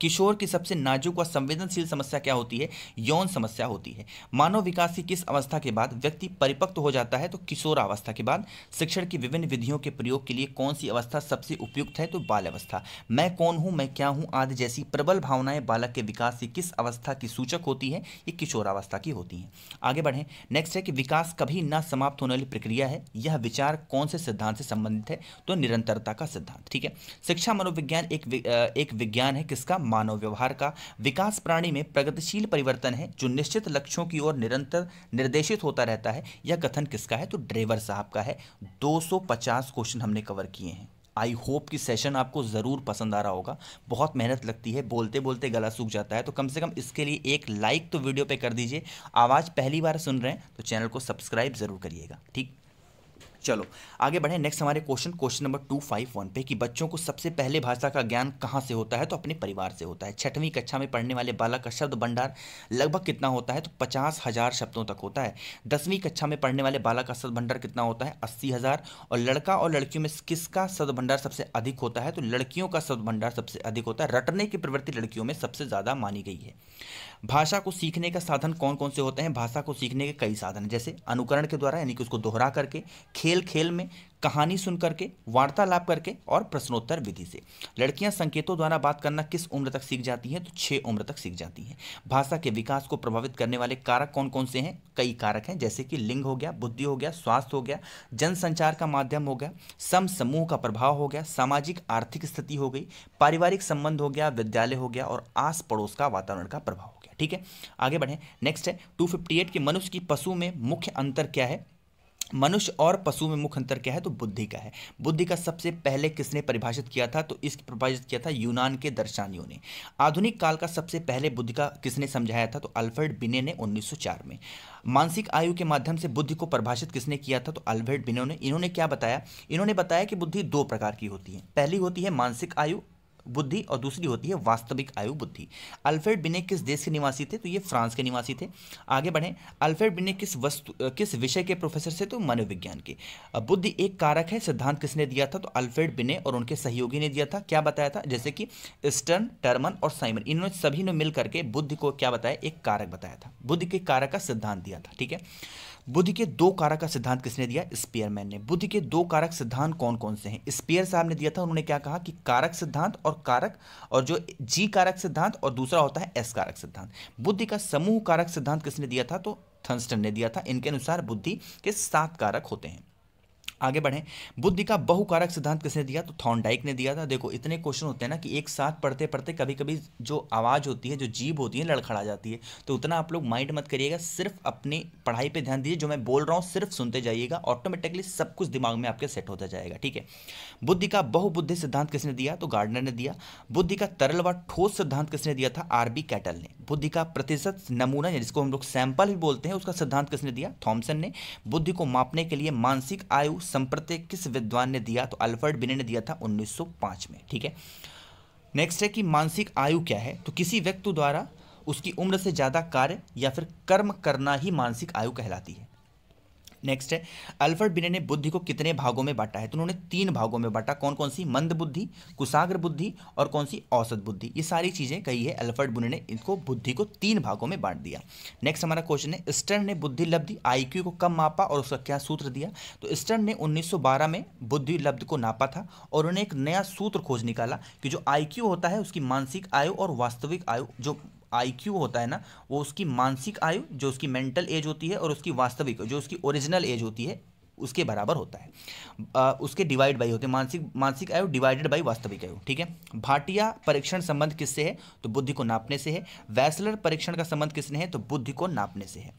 किशोर की सबसे नाजुक व संवेदनशील समस्या क्या होती है यौन समस्या होती है मानव विकास की किस अवस्था के बाद व्यक्ति परिपक्व हो जाता है तो किशोर अवस्था के बाद शिक्षण की विभिन्न विधियों के प्रयोग के लिए कौन सी अवस्था सबसे उपयुक्त है तो बाल अवस्था मैं कौन हूँ मैं क्या हूँ आदि जैसी प्रबल भावनाएं बालक के विकास की किस अवस्था की सूचक होती है ये किशोरावस्था की होती हैं आगे बढ़े नेक्स्ट है कि विकास कभी न समाप्त होने वाली प्रक्रिया है यह विचार कौन से सिद्धांत से संबंधित है तो निरंतरता का सिद्धांत ठीक है शिक्षा मनोविज्ञान एक विज्ञान है किसका मानव व्यवहार का विकास प्राणी में प्रगतिशील परिवर्तन है जो निश्चित लक्ष्यों की ओर निरंतर निर्देशित होता रहता है यह कथन किसका है तो ड्राइवर साहब का है 250 क्वेश्चन हमने कवर किए हैं आई होप कि सेशन आपको ज़रूर पसंद आ रहा होगा बहुत मेहनत लगती है बोलते बोलते गला सूख जाता है तो कम से कम इसके लिए एक लाइक तो वीडियो पे कर दीजिए आवाज़ पहली बार सुन रहे हैं तो चैनल को सब्सक्राइब ज़रूर करिएगा ठीक चलो आगे बढ़े नेक्स्ट हमारे question question number two five one पे कि बच्चों को सबसे पहले भाषा का ज्ञान कहाँ से होता है तो अपने परिवार से होता है छठवीं कक्षा में पढ़ने वाले बालक का शब्द भंडार लगभग कितना होता है तो पचास हज़ार शब्दों तक होता है दसवीं कक्षा में पढ़ने वाले बालक का शब्द भंडार कितना होता है अस्सी हज़ार और लड़का और लड़कियों में किसका शब्द भंडार सबसे अधिक होता है तो लड़कियों का शब्द भंडार सबसे अधिक होता है रटने की प्रवृत्ति लड़कियों में सबसे ज़्यादा मानी गई है भाषा को सीखने का साधन कौन कौन से होते हैं भाषा को सीखने के कई साधन जैसे अनुकरण के द्वारा यानी कि उसको दोहरा करके खेल खेल में कहानी सुन करके वार्तालाप करके और प्रश्नोत्तर विधि से लड़कियां संकेतों द्वारा बात करना किस उम्र तक सीख जाती हैं तो छः उम्र तक सीख जाती हैं भाषा के विकास को प्रभावित करने वाले कारक कौन कौन से हैं कई कारक हैं जैसे कि लिंग हो गया बुद्धि हो गया स्वास्थ्य हो गया जनसंचार का माध्यम हो गया सम समूह का प्रभाव हो गया सामाजिक आर्थिक स्थिति हो गई पारिवारिक संबंध हो गया विद्यालय हो गया और आस पड़ोस का वातावरण का प्रभाव हो गया ठीक है आगे बढ़ें नेक्स्ट है 258 के मनुष्य की पशु में मुख्य अंतर क्या है मनुष्य और पशु में मुख्य अंतर क्या है तो बुद्धि का है बुद्धि का सबसे पहले किसने परिभाषित किया था तो इस परिभाषित किया था यूनान के दर्शानियों ने आधुनिक काल का सबसे पहले बुद्धि का किसने समझाया था तो अल्फ्रेड बिने ने 1904 में मानसिक आयु के माध्यम से बुद्धि को परिभाषित किसने किया था तो अल्फ्रेड बिने ने इन्होंने क्या बताया इन्होंने बताया कि बुद्धि दो प्रकार की होती है पहली होती है मानसिक आयु बुद्धि और दूसरी होती है वास्तविक आयु बुद्धि अल्फ्रेड बिने किस देश के निवासी थे तो ये फ्रांस के निवासी थे आगे बढ़े अल्फ्रेड बिने किस वस्तु किस विषय के प्रोफेसर से तो मनोविज्ञान के बुद्धि एक कारक है सिद्धांत किसने दिया था तो अल्फ्रेड बिने और उनके सहयोगी ने दिया था क्या बताया था जैसे कि स्टर्न टर्मन और साइमन इन्होंने सभी ने मिलकर के बुद्धि को क्या बताया एक कारक बताया था बुद्धि के कारक का सिद्धांत दिया था ठीक है बुद्धि के दो कारक का सिद्धांत किसने दिया स्पियरमैन ने बुद्धि के दो कारक सिद्धांत कौन कौन से हैं स्पेयर साहब ने दिया था उन्होंने क्या कहा कि कारक सिद्धांत और कारक और जो जी कारक सिद्धांत और दूसरा होता है एस कारक सिद्धांत बुद्धि का समूह कारक सिद्धांत किसने दिया था तो थंस्टन ने दिया था इनके अनुसार बुद्धि के सात कारक होते हैं आगे बढ़े बुद्धि का बहुकारक सिद्धांत किसने दिया तो थॉन्डाइक ने दिया था देखो इतने क्वेश्चन होते हैं ना कि एक साथ पढ़ते पढ़ते कभी कभी जो आवाज़ होती है जो जीभ होती है लड़खड़ा जाती है तो उतना आप लोग माइंड मत करिएगा सिर्फ अपनी पढ़ाई पर ध्यान दीजिए जो मैं बोल रहा हूँ सिर्फ सुनते जाइएगा ऑटोमेटिकली सब कुछ दिमाग में आपके सेट होता जाएगा ठीक है बुद्धि का बहुबुद्धि सिद्धांत किसने दिया तो गार्डनर ने दिया बुद्धि का तरल व ठोस सिद्धांत किसने दिया था आर बी कैटल ने बुद्धि का प्रतिशत नमूना जिसको हम लोग सैंपल भी बोलते हैं उसका सिद्धांत किसने दिया थॉम्सन ने बुद्धि को मापने के लिए मानसिक आयु संप्रत्य किस विद्वान ने दिया तो अल्फर्ड बिने ने दिया था 1905 में ठीक है नेक्स्ट है कि मानसिक आयु क्या है तो किसी व्यक्ति द्वारा उसकी उम्र से ज़्यादा कार्य या फिर कर्म करना ही मानसिक आयु कहलाती है नेक्स्ट है अल्फर्ड बिने ने बुद्धि को कितने भागों में बांटा है तो उन्होंने तीन भागों में बांटा कौन कौन सी मंद बुद्धि कुसाग्र बुद्धि और कौन सी औसत बुद्धि ये सारी चीज़ें कही है अल्फर्ड बुने ने इनको बुद्धि को तीन भागों में बांट दिया नेक्स्ट हमारा क्वेश्चन है स्टर्न ने बुद्धि लब्धि आई को कम मापा और उसका क्या सूत्र दिया तो स्टर्न ने उन्नीस में बुद्धि लब्ध को नापा था और उन्हें एक नया सूत्र खोज निकाला कि जो आई होता है उसकी मानसिक आयु और वास्तविक आयु जो आईक्यू होता है ना वो उसकी मानसिक आयु जो उसकी मेंटल एज होती है और उसकी वास्तविक जो उसकी ओरिजिनल एज होती है उसके बराबर होता है आ, उसके डिवाइड बाई होते हैं मानसिक मानसिक आयु डिवाइडेड बाई वास्तविक आयु ठीक है भाटिया परीक्षण संबंध किससे है तो बुद्धि को नापने से है वैसलर परीक्षण का संबंध किसने है तो बुद्धि को नापने से है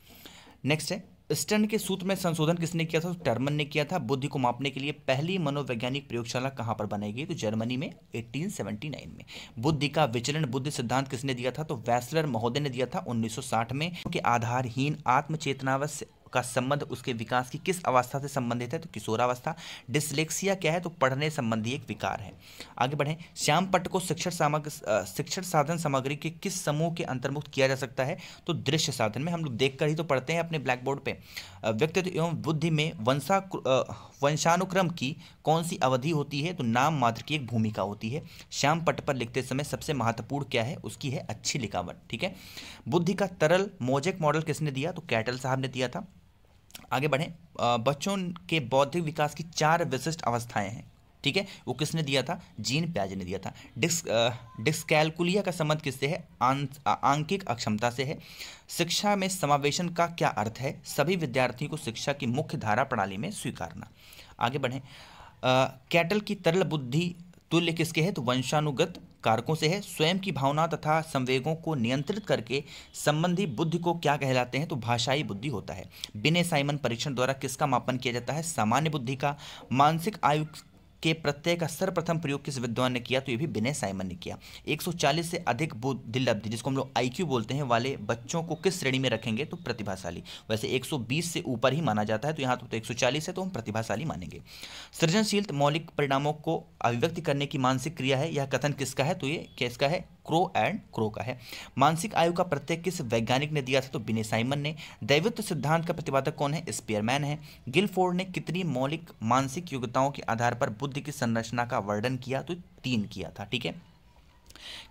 नेक्स्ट है स्टर्न के सूत्र में संशोधन किसने किया था टर्मन ने किया था बुद्धि को मापने के लिए पहली मनोवैज्ञानिक प्रयोगशाला कहां पर बनाई गई तो जर्मनी में 1879 में बुद्धि का विचलन बुद्धि सिद्धांत किसने दिया था तो वैसलर महोदय ने दिया था 1960 में कि आधारहीन आत्मचेतनावश्य का संबंध उसके विकास की किस अवस्था से संबंधित है तो किशोरावस्था डिसलेक्सिया क्या है तो पढ़ने संबंधी एक विकार है आगे बढ़ें श्याम पट्ट को शिक्षण सामग्री शिक्षण साधन सामग्री के किस समूह के अंतर्मुक्त किया जा सकता है तो दृश्य साधन में हम लोग देख ही तो पढ़ते हैं अपने ब्लैक बोर्ड पर व्यक्तित्व एवं बुद्धि में वंशा वंशानुक्रम की कौन सी अवधि होती है तो नाम मात्र की एक भूमिका होती है श्याम पट पर लिखते समय सबसे महत्वपूर्ण क्या है उसकी है अच्छी लिखावट ठीक है बुद्धि का तरल मोजेक मॉडल किसने दिया तो कैटल साहब ने दिया था आगे बढ़ें बच्चों के बौद्धिक विकास की चार विशिष्ट अवस्थाएं हैं ठीक है वो किसने दिया था जीन प्याज ने दिया था डिस डिस्कैलकुलिया का संबंध किससे है आंकिक अक्षमता से है शिक्षा में समावेशन का क्या अर्थ है सभी विद्यार्थियों को शिक्षा की मुख्य धारा प्रणाली में स्वीकारना आगे बढ़ें कैटल की तरल बुद्धि तुल्य किसके है तो वंशानुगत कारकों से है स्वयं की भावना तथा संवेगों को नियंत्रित करके संबंधी बुद्धि को क्या कहलाते हैं तो भाषाई बुद्धि होता है बिने साइमन परीक्षण द्वारा किसका मापन किया जाता है सामान्य बुद्धि का मानसिक आयु के प्रत्यय का सर्वप्रथम प्रयोग किस विद्वान ने किया तो ये भी विनय साइमन ने किया 140 से अधिक बुद्धि लब्धि जिसको हम लोग आईक्यू बोलते हैं वाले बच्चों को किस श्रेणी में रखेंगे तो प्रतिभाशाली वैसे 120 से ऊपर ही माना जाता है तो यहाँ तो 140 तो है तो हम प्रतिभाशाली मानेंगे सृजनशील मौलिक परिणामों को अभिव्यक्त करने की मानसिक क्रिया है यह कथन किसका है तो ये किसका है क्रो एंड क्रो का है मानसिक आयु का प्रत्यय किस वैज्ञानिक ने दिया था तो बिने साइमन ने दैवित्व सिद्धांत का प्रतिपादक कौन है स्पियरमैन है गिलफोर्ड ने कितनी मौलिक मानसिक योग्यताओं के आधार पर बुद्धि की संरचना का वर्णन किया तो तीन किया था ठीक है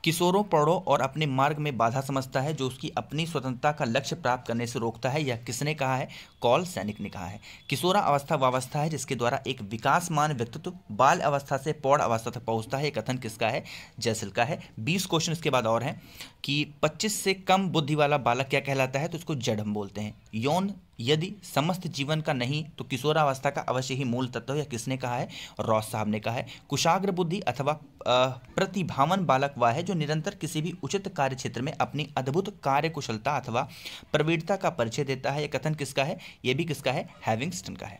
किशोरों प्रौढ़ों और अपने मार्ग में बाधा समझता है जो उसकी अपनी स्वतंत्रता का लक्ष्य प्राप्त करने से रोकता है यह किसने कहा है कॉल सैनिक ने कहा है किशोरा अवस्था वह अवस्था है जिसके द्वारा एक विकासमान व्यक्तित्व बाल अवस्था से पौड़ अवस्था तक पहुंचता है कथन किसका है जैसल का है बीस क्वेश्चन इसके बाद और हैं कि पच्चीस से कम बुद्धि वाला बालक क्या कहलाता है तो उसको जड हम बोलते हैं यौन यदि समस्त जीवन का नहीं तो किशोरावस्था का अवश्य ही मूल तत्व या किसने कहा है रॉस साहब ने कहा है कुशाग्र बुद्धि अथवा प्रतिभावन बालक वह है जो निरंतर किसी भी उचित कार्य क्षेत्र में अपनी अद्भुत कार्य कुशलता अथवा प्रवीणता का परिचय देता है यह कथन किसका है यह भी किसका है हैविंगस्टन का है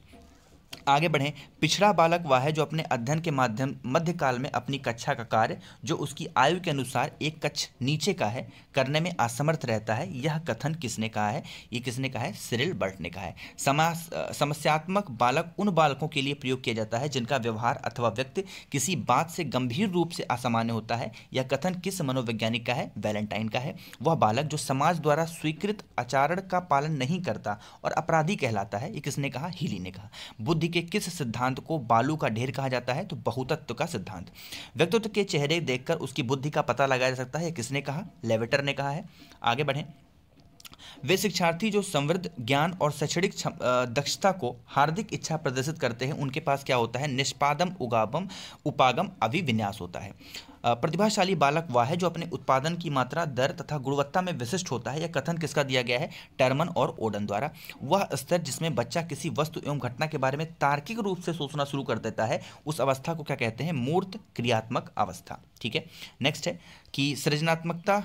आगे बढ़ें पिछड़ा बालक वह है जो अपने अध्ययन के माध्यम मध्यकाल में अपनी कक्षा का कार्य जो उसकी आयु के अनुसार एक कक्ष नीचे का है करने में असमर्थ रहता है यह कथन किसने कहा है ये किसने कहा है सिरिल बर्ट ने कहा है समास समस्यात्मक बालक उन बालकों के लिए प्रयोग किया जाता है जिनका व्यवहार अथवा व्यक्ति किसी बात से गंभीर रूप से असामान्य होता है यह कथन किस मनोवैज्ञानिक का है वैलेंटाइन का है वह बालक जो समाज द्वारा स्वीकृत आचारण का पालन नहीं करता और अपराधी कहलाता है ये किसने कहा हिली ने कहा बुद्धि के किस सिद्धांत को बालू का ढेर कहा जाता है तो बहुतत्व का सिद्धांत व्यक्तित्व के चेहरे देखकर उसकी बुद्धि का पता लगाया जा सकता है किसने कहा लेवेटर ने कहा है आगे बढ़ें वे शिक्षार्थी जो समृद्ध ज्ञान और शैक्षणिक दक्षता को हार्दिक इच्छा प्रदर्शित करते हैं उनके पास क्या होता है निष्पादम उगापम उपागम अभिविन्यास होता है प्रतिभाशाली बालक वह है जो अपने उत्पादन की मात्रा दर तथा गुणवत्ता में विशिष्ट होता है यह कथन किसका दिया गया है टर्मन और ओडन द्वारा वह स्तर जिसमें बच्चा किसी वस्तु एवं घटना के बारे में तार्किक रूप से सोचना शुरू कर देता है उस अवस्था को क्या कहते हैं मूर्त क्रियात्मक अवस्था ठीक है नेक्स्ट है कि सृजनात्मकता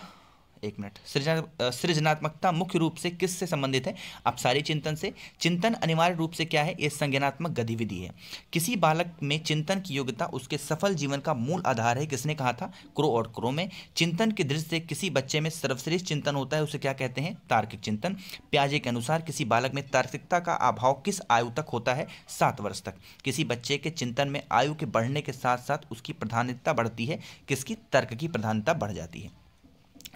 एक मिनट सृजनात्मकता मुख्य रूप से किस से संबंधित है आप सारी चिंतन से चिंतन अनिवार्य रूप से क्या है यह संज्ञानात्मक गतिविधि है किसी बालक में चिंतन की योग्यता उसके सफल जीवन का मूल आधार है किसने कहा था क्रो और क्रो में चिंतन की दृष्टि से किसी बच्चे में सर्वश्रेष्ठ चिंतन होता है उसे क्या कहते हैं तार्किक चिंतन प्याजे के अनुसार किसी बालक में तार्किकता का अभाव किस आयु तक होता है सात वर्ष तक किसी बच्चे के चिंतन में आयु के बढ़ने के साथ साथ उसकी प्रधानता बढ़ती है किसकी तर्क की प्रधानता बढ़ जाती है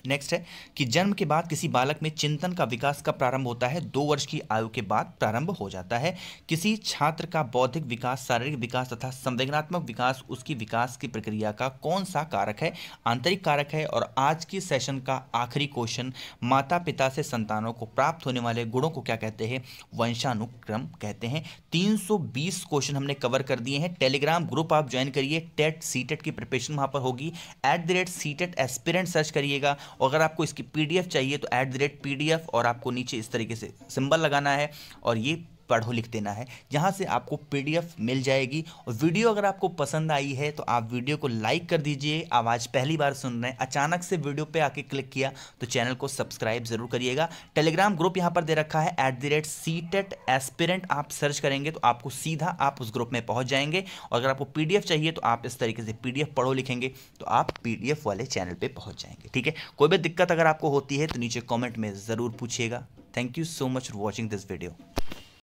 नेक्स्ट है कि जन्म के बाद किसी बालक में चिंतन का विकास कब प्रारंभ होता है दो वर्ष की आयु के बाद प्रारंभ हो जाता है किसी छात्र का बौद्धिक विकास शारीरिक विकास तथा संवेदनात्मक विकास उसकी विकास की प्रक्रिया का कौन सा कारक है आंतरिक कारक है और आज की सेशन का आखिरी क्वेश्चन माता पिता से संतानों को प्राप्त होने वाले गुणों को क्या कहते हैं वंशानुक्रम कहते हैं तीन क्वेश्चन हमने कवर कर दिए हैं टेलीग्राम ग्रुप आप ज्वाइन करिए टेट सी की प्रिपरेशन वहां पर होगी at the rate aspirant search करिएगा और अगर आपको इसकी पी चाहिए तो ऐट द रेट पी और आपको नीचे इस तरीके से सिंबल लगाना है और ये पढ़ो लिख देना है जहाँ से आपको पीडीएफ मिल जाएगी और वीडियो अगर आपको पसंद आई है तो आप वीडियो को लाइक कर दीजिए आवाज़ पहली बार सुन रहे हैं अचानक से वीडियो पे आके क्लिक किया तो चैनल को सब्सक्राइब ज़रूर करिएगा टेलीग्राम ग्रुप यहाँ पर दे रखा है at the rate CTET aspirant आप सर्च करेंगे तो आपको सीधा आप उस ग्रुप में पहुँच जाएंगे और अगर आपको पी चाहिए तो आप इस तरीके से पी पढ़ो लिखेंगे तो आप पी वाले चैनल पर पहुँच जाएंगे ठीक है कोई भी दिक्कत अगर आपको होती है तो नीचे कॉमेंट में ज़रूर पूछिएगा thank you so much for watching this video